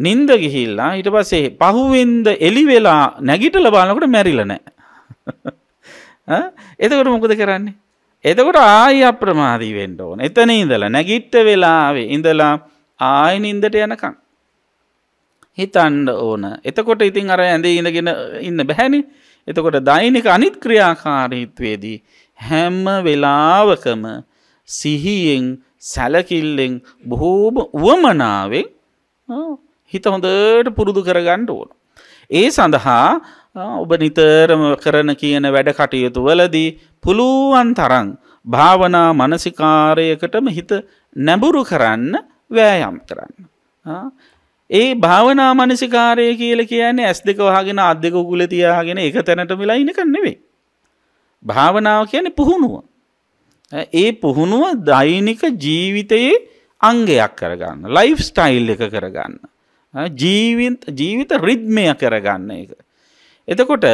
නිින්ද ගිහිල්ලා ඊට පස්සේ පහුවෙන්ද එළි වෙලා නැගිටලා බලනකොට මැරිලා නැහැ. *laughs* එතකොට මොකද කරන්නේ? එතකොට ආයි අප්‍රමාදී වෙන්න ඕන. එතන ඉඳලා නැගිට වෙලාවේ ඉඳලා ආයි නිින්දට යනකම් හිතන්ඩ ඕන එතකොට ඉතින් අර ඇඳේ ඉඳගෙන ඉන්න බැහැනි එතකොට දෛනික අනිත් ක්‍රියාකාරීත්වේදී හැම්ම වෙලාවකම සිහියෙන් සැලකිල්ලෙන් බොහෝම වුවමනාවෙන් හිත හොඳට පුරුදු කරගන්න ඕන. ඒ සඳහා ඔබ නිතරම කරන කියන වැඩ කටයුතු වලදී පුළුවන් තරන් භාවනා මනසිකාරයකටම හිත නැඹුරු කරන්න වෑයම් කරන්න. ඒ භාවනා මනසිකාරය කියල කියන්නේ ඇස් දෙක වහගෙන අත් දෙක උගුල තියාගෙන එක තැනට වෙලා ඉනක නෙවෙයි. භාවනාව කියන්නේ පුහුණුව. ඒ පුහුණුව දෛනික ජීවිතයේ අංගයක් කරගන්න. ලයිෆ් ස්ටයිල් එක කරගන්න. ජීවිත රිද්මය කරගන්න එක. එතකොට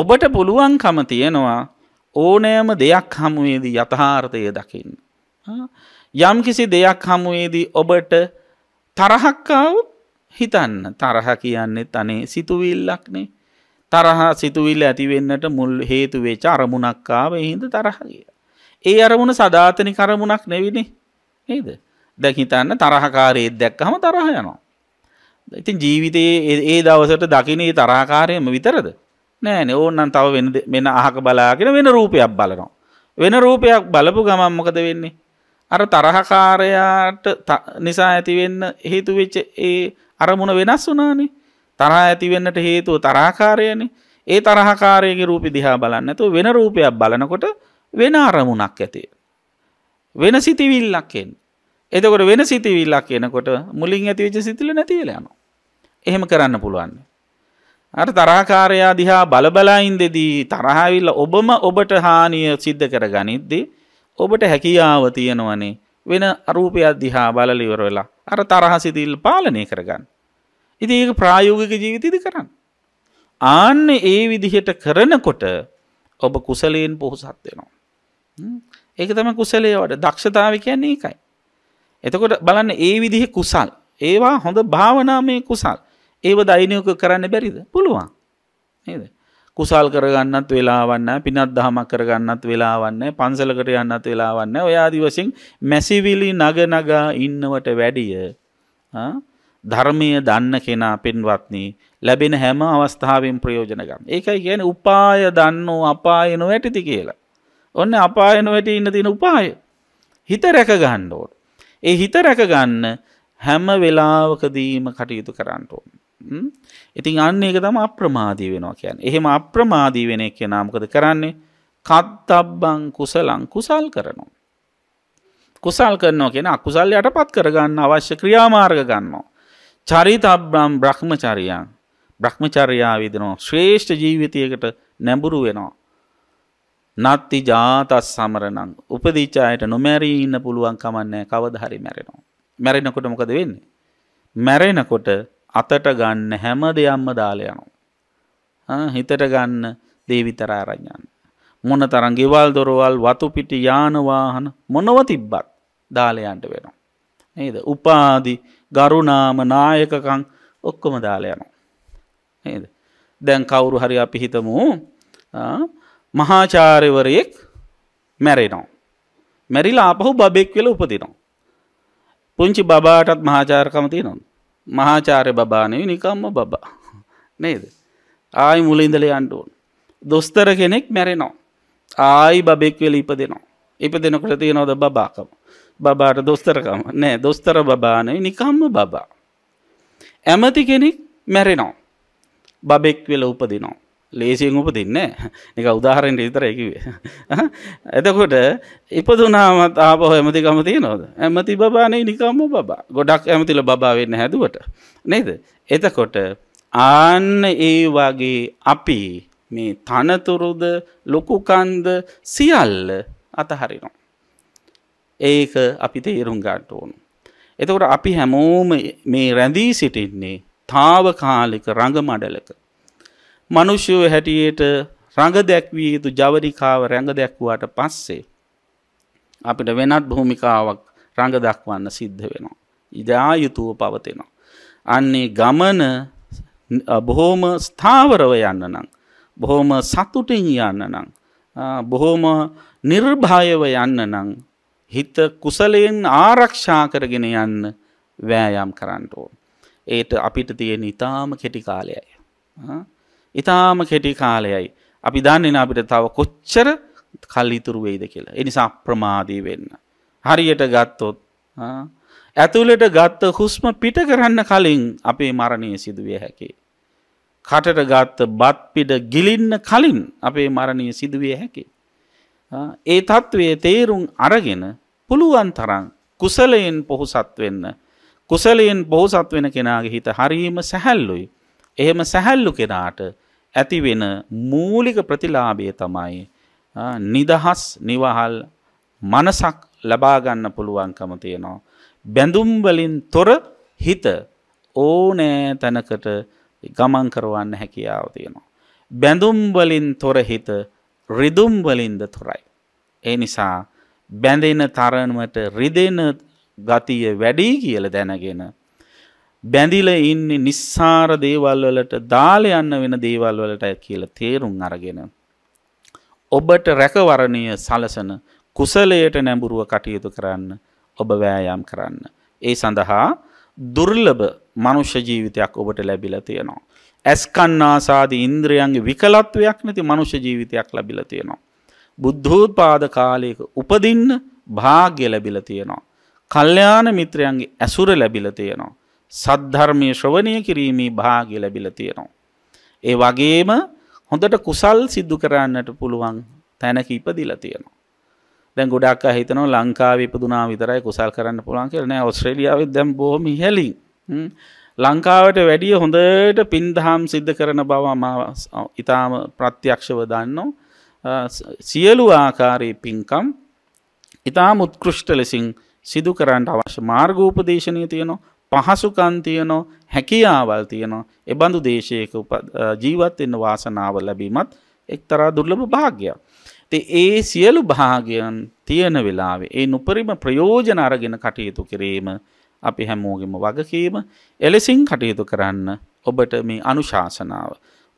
ඔබට පුළුවන්කම තියෙනවා ඕනෑම දෙයක් හමුවේදී යථාර්ථය දකින්න. යම් කිසි දෙයක් හමුවේදී ඔබට තරහක්කාවුත් හිතන්න තරහ කියන්නේ තනේ සිතුවිල්ලක්නේ තරහා සිතුවිල්ල ඇතිවෙන්නට මුල් හේතුවේ චරමුණක්කාව එහින්ද තරහගිය. ඒ අරමුණ සධාතනි කරමුණක් නැවිනේ නේද දැහිතන්න තරහකාරයේත් දැක්කහම තරහ යනවා. ඉතින් ජීවිතයේ ඒ දවසට දකිනේ තරාකාරයම විතරද නෑන ඕන්නන් තව වෙන අහක බලාගෙන වෙන රූපයක් බලනවා. වෙන රූපයක් බලපු ගමන් මොකද වෙන්නේ අර තරහකාරයාට නිසා ඇතිවෙන්න හේතුවෙච්ච ඒ අරමුණ වෙනස් වනානේ තරහ ඇතිවෙන්නට හේතුව තරාකාරයනේ ඒ තරහකාරයගේ රූපි දිහා බලන්න ඇතු වෙන රූපයක් බලනකොට වෙන අරමුණක් ඇතිය. වෙන සිතිවිල්ලක්ෙන් එතකොට වෙන සිතිවිල්ලක් එනකොට මුලින් ඇතිවෙච්ච සිතිල නැතිවල යනු. එහෙම කරන්න පුළුවන්. අර තරාකාරයා දිහා බලබලයින් දෙදී තරහවිල්ල ඔබම ඔබට හානිය සිද්ධ කර ගනිද්දී ඔබට හැකියාව තියෙනවනේ වෙන අරූපයක් දිහා බලලා ඉවර වෙලා අර තරහ සිතිවිලි පාලනය කරගන්න. ඉතින් ඒක ප්‍රායෝගික ජීවිතෙදි කරන්න. ආන්න ඒ විදිහට කරනකොට ඔබ කුසලයෙන් පොහොසත් වෙනවා. ඒක තමයි කුසලයේ වඩ දක්ෂතාවය කියන්නේ ඒකයි. එතකොට බලන්න ඒ විදිහේ කුසල් ඒවා හොඳ භාවනාමය කුසල් ඒව දෛනික කරන්න බැරිද? පුළුවන්. නේද? කුසල් කරගන්නත් වෙලාවන්න පිනත් දහමක් කරගන්නත් වෙලාවන්න පන්සලකට යන්නත් වෙලාවන්න ඔයාදි වසින් මැසිවිලි නගනගා ඉන්නවට වැඩිය ධර්මය දන්න කෙනා පෙන්වත්නී ලැබෙන හැම අවස්ථාවෙන් ප්‍රයෝජනගම් ඒකයි කියන උපාය දන්නෝ අපායනො වැටිති කියලා. ඔන්න අපායනො වැට ඉන්න තින උපාය හිත රැකගණ්ඩෝට. ඒ හිත රැකගන්න හැම වෙලාවකදීම කටයුතු කරන්නටෝන්. ඉතින් අන්න ඒක තම අප්‍රමාදී වෙනවා කියන්න එහෙම අප්‍රමාදී වෙන එක නාමකද කරන්නේ කත්තබ්බං කුසලං කුසල් කරනවා. කුසල් කරනවා කියෙන අකුසල් යට පත් කරගන්න අවශ්‍ය ක්‍රියාමාර්ග ගන්නවා. චරිතබ්‍රම් බ්‍රහ්මචරියන් බ්‍රහ්මචරයා විදනවා ශ්‍රේෂ්ඨ ජීවිතයකට නැඹුරු වෙනවා. නත්ති ජාතත් සමරණං උපදිච්චායට නොමැරී ඉන්න පුළුවන් කමන්නේ කවද හරි මැරෙනවා. මැරෙනකොට මොකද වෙන්නේ. මැරෙනකොට අතට ගන්න හැම දෙයක්ම දාලා යනවා. හිතට ගන්න දේ විතර අරන් යන්න. මොන තරම් ගෙවල් දොරවල් වතු පිටි යාන වාහන මොනව තිබ්බත් දාලා යන්න වෙනවා. නේද? උපාදි, ගරුණාම, නායකකම් ඔක්කොම දාලා යනවා. නේද? දැන් කවුරු හරි අපි හිතමු මහාචාර්යවරයෙක් මැරෙනවා. මැරිලා ආපහු බබෙක් වෙලා උපදිනවා. පුංචි බබාටත් මහාචාර්කම තියෙනවා. මහාචාරය බානෙව නිකම්ම බබා නේද. ආයි මුලින්දල අන්ඩුවන්. දොස්තර කෙනෙක් මැරෙනවා. ආයි බබෙක් වෙල ඉප දෙනවා. ඉප දෙනකට තියෙනවද බාකම. බබාට දොස්තරකම නෑ දොස්තර බානය නිකම්ම බබා. ඇමති කෙනෙක් මැරෙනවා. බබෙක් වෙල උපදිනවා. ලේසියෙන් උප දෙන්න එක උදාහරෙන්ට විතර එකවේ එතකොට ඉපදුනාමත් ආපහ ඇමතිකම තියනොද ඇමති බානේ නිකම්ම බා ගොඩක් ඇමතිල බාවෙන්න හැදුවට නේද එතකොට ආන්න ඒ වගේ අපි මේ තනතුරුද ලොකුකන්ද සියල්ල අතහරිනවා ඒක අපි තේරුම් ගාට ඕනු එතකොට අපි හැමෝම මේ රැඳී සිටින්නේ තාවකාලික රඟ මඩලක මනුෂ්‍යෝ හැටියට රඟ දැක්විය යුතු ජවනිකාව රැඟ දැක්වාට පස්සේ. අපිට වෙනත් භූමිකාවක් රඟ දක්වන්න සිද්ධ වෙනවා. ඉදායුතුව පවතිනවා. අන්නේ ගමන බොහෝම ස්ථාවරව යන්න නම්. බොහෝම සතුටින් යන්න නම්. බොහෝම නිර්භායව යන්න නම් හිත කුසලයෙන් ආරක්ෂා කරගෙන යන්න වෑයම් කරන්නට ඕන. ඒට අපිට තියෙන ඉතාම කෙටි කාලයයි. ඉතාම කෙටි කාලයයි. අපි දන්නේ අපිට තව කොච්චර කල් ඉතුරු වෙයිද කියලා. ඒ නිසා අප්‍රමාදී වෙන්න. හරියට ගත්තොත් ඇතුළට ගත්ත හුස්ම පිට කරන්න කලින් අපේ මරණය සිදුවිය හැකේ. කටට ගත්ත බත් පිට ගිලින්න කලින් අපේ මරණය සිදුවිය හැකේ. ඒ තත්ත්වයේ තේරුම් අරගෙන පුළුවන් තරම් කුසලයෙන් පොහොසත් වෙන්න කුසලයෙන් බෝසත් වෙන කෙනාගේ හිත හරීම සැහැල්ලුයි. එහෙම සැහැල්ලු කෙනාට ඇති වෙන මූලික ප්‍රතිලාභය තමයි නිදහස් නිවහල් මනසක් ලබා ගන්න පුළුවන්කම තියෙනවා. බැඳුම් වලින් තොර හිත ඕනෑ තැනකට ගමන් කරවන්න හැකියාව තියෙනවා. බැඳුම් වලින් තොර හිත රිදුම් වලින්ද තොරයි. ඒ නිසා බැඳෙන තරමට රිදෙන ගතිය වැඩි කියලා දැනගෙන බැඳිල ඉන්නේ නිස්සාර දේවල් වලට දාල යන්න වෙන දේවල් වලට කියලා තේරුම් අරගෙන ඔබට රැකවරණීය සලසන කුසලයට නැඹුරුව කටයුතු කරන්න ඔබ වෑයම් කරන්න. ඒ සඳහා දුර්ලභ මනුෂ්‍ය ජීවිතයක් ඔබට ලැබිලා තියෙනවා. ඇස්කන්නාසාදී ඉන්ද්‍රයන්ගේ විකලත්වයක් නැති මනුෂ්‍ය ජීවිතයක් ලැබිලා තියෙනවා. බුද්ධෝත්පාද කාලයක උපදින්න භාග්‍ය ලැබිලා තියෙනවා. කල්යාණ මිත්‍රයන්ගේ ඇසුර ලැබිලා තියෙනවා. සද්ධර්මය ශ්‍රවණය කිරීමේ භාගය ලැබිල තියෙනවා. ඒ වගේම හොඳට කුසල් සිද්ධු කරන්නට පුළුවන් තැනක ඉපදිලා තියෙනවා. දැන් ගොඩක් අය හිතනවා ලංකාවේ ඉපදුනා විතරයි කුසල් කරන්න පුළුවන් කියලා නෑ ඕස්ට්‍රේලියාවේ දැන් බොහොම ඉහළින් ලංකාවට වැඩිය හොඳට පින්දහම් සිද්ධ කරන බව මා ඊටාම ප්‍රත්‍යක්ෂව දන්නවා සියලු ආකාරයේ පින්කම් ඊටාම උත්කෘෂ්ට ලෙසින් සිදු කරන්න අවශ්‍ය මාර්ගෝපදේශනය තියෙනවා පහසුකම් තියෙනවා හැකියාවල් තියෙනවා එබඳු දේශයක ජීවත් වෙන්න වාසනාව ලැබීමත් එක්තරා දුර්ලභ භාග්‍යයක්. ඉතින් ඒ සියලු භාගයන් තියෙන වෙලාවේ ඒ උපරිම ප්‍රයෝජන අරගෙන කටයුතු කිරීම අපි හැමෝගෙම වගකීම එලෙසින් කටයුතු කරන්න ඔබට මේ අනුශාසනාව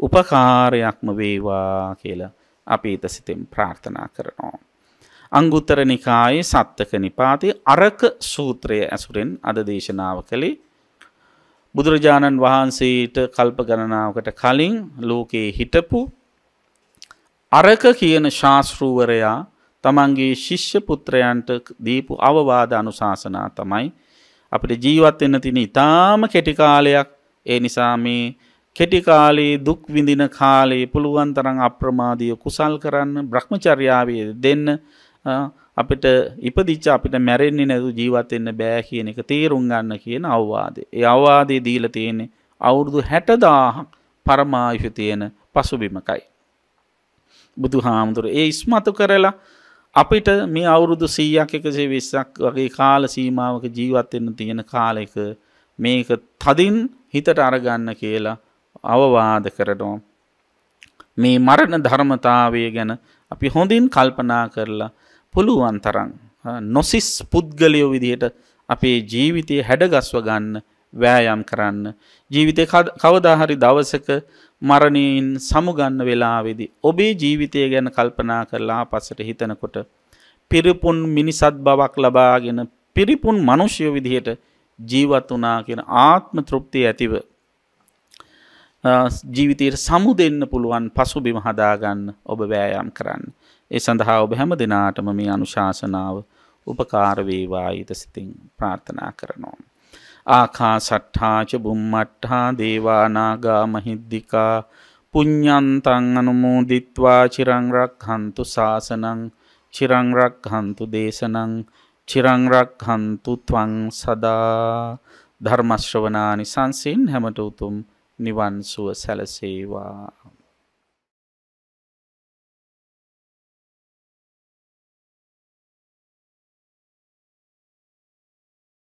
උපකාරයක්ම වේවා කියලා අපි ඊට සිතින් ප්‍රාර්ථනා කරනවා. අංගුත්තර නිකායේ සත්තක නිපාතේ අරක සූත්‍රය ඇසුරෙන් අද දේශනාව කළේ බුදුරජාණන් වහන්සේට කල්ප ගණනාවකට කලින් ලෝකයේ හිටපු අරක කියන ශාස්ෘවරයා තමන්ගේ ශිෂ්‍ය පුත්‍රයන්ට දීපු අවවාද අනුශාසනා තමයි අපිට ජීවත් වෙන්න තියෙන ඊටාම කෙටි කාලයක් ඒ නිසා මේ කෙටි කාලේ දුක් විඳින කාලේ පුළුවන් තරම් අප්‍රමාදීව කුසල් කරන්න භ්‍රමචර්යාවේ දෙන්න අපිට ඉපදිච්ච අපිට මැරෙන්නේ නැතු ජීවත් වෙන්න බෑ කියන එක තේරුම් ගන්න කියන අවවාදේ. ඒ අවවාදේ දීලා තියෙන්නේ අවුරුදු 60000ක් පරමායුෂ තියෙන පසුබිමකයි. බුදුහාමුදුර ඒ ඉස්මතු කරලා අපිට මේ අවුරුදු 100ක් 120ක් වගේ කාල සීමාවක ජීවත් වෙන්න තියෙන කාලයක මේක තදින් හිතට අරගන්න කියලා අවවාද කරනවා. මේ මරණ ධර්මතාවය ගැන අපි හොඳින් කල්පනා කරලා පුළුවන් තරන් නොසිස් පුද්ගලයෝ විදිහට අපේ ජීවිතය හැඩගස්ව ගන්න වෑයම් කරන්න. ජීවිතය කවදාහරි දවසක මරණීන් සමුගන්න වෙලාවෙදි. ඔබේ ජීවිතය ගැන කල්පනා කරලා පසට හිතනකොට. පිරිපුන් මිනිසත් බවක් ලබාගෙන පිරිපුන් මනුෂ්‍ය විදිහයට ජීවත් වනා කියෙන ආත්ම තෘප්තිය ඇතිව. ජීවිතයට සමුදන්න පුළුවන් පසුබිම හදාගන්න ඔබ වෑයම් කරන්න. ඒ සඳහා ඔබ හැම දෙනාටම මේ අනුශාසනාව උපකාර වේවායිත සිතින් ප්‍රාර්ථනා කරනවා. ආකා සට්ඨාච බුම්මට්ඨා දේවානාගා මහිද්దికා පුඤ්ඤන්තං අනුමෝදිත්වා චිරං රක්ඛන්තු සාසනං චිරං රක්ඛන්තු දේශනං චිරං රක්ඛන්තු ත්වං සදා ධර්ම ශ්‍රවණානි සංසින් හැමට උතුම් නිවන් සුව සැලසේවා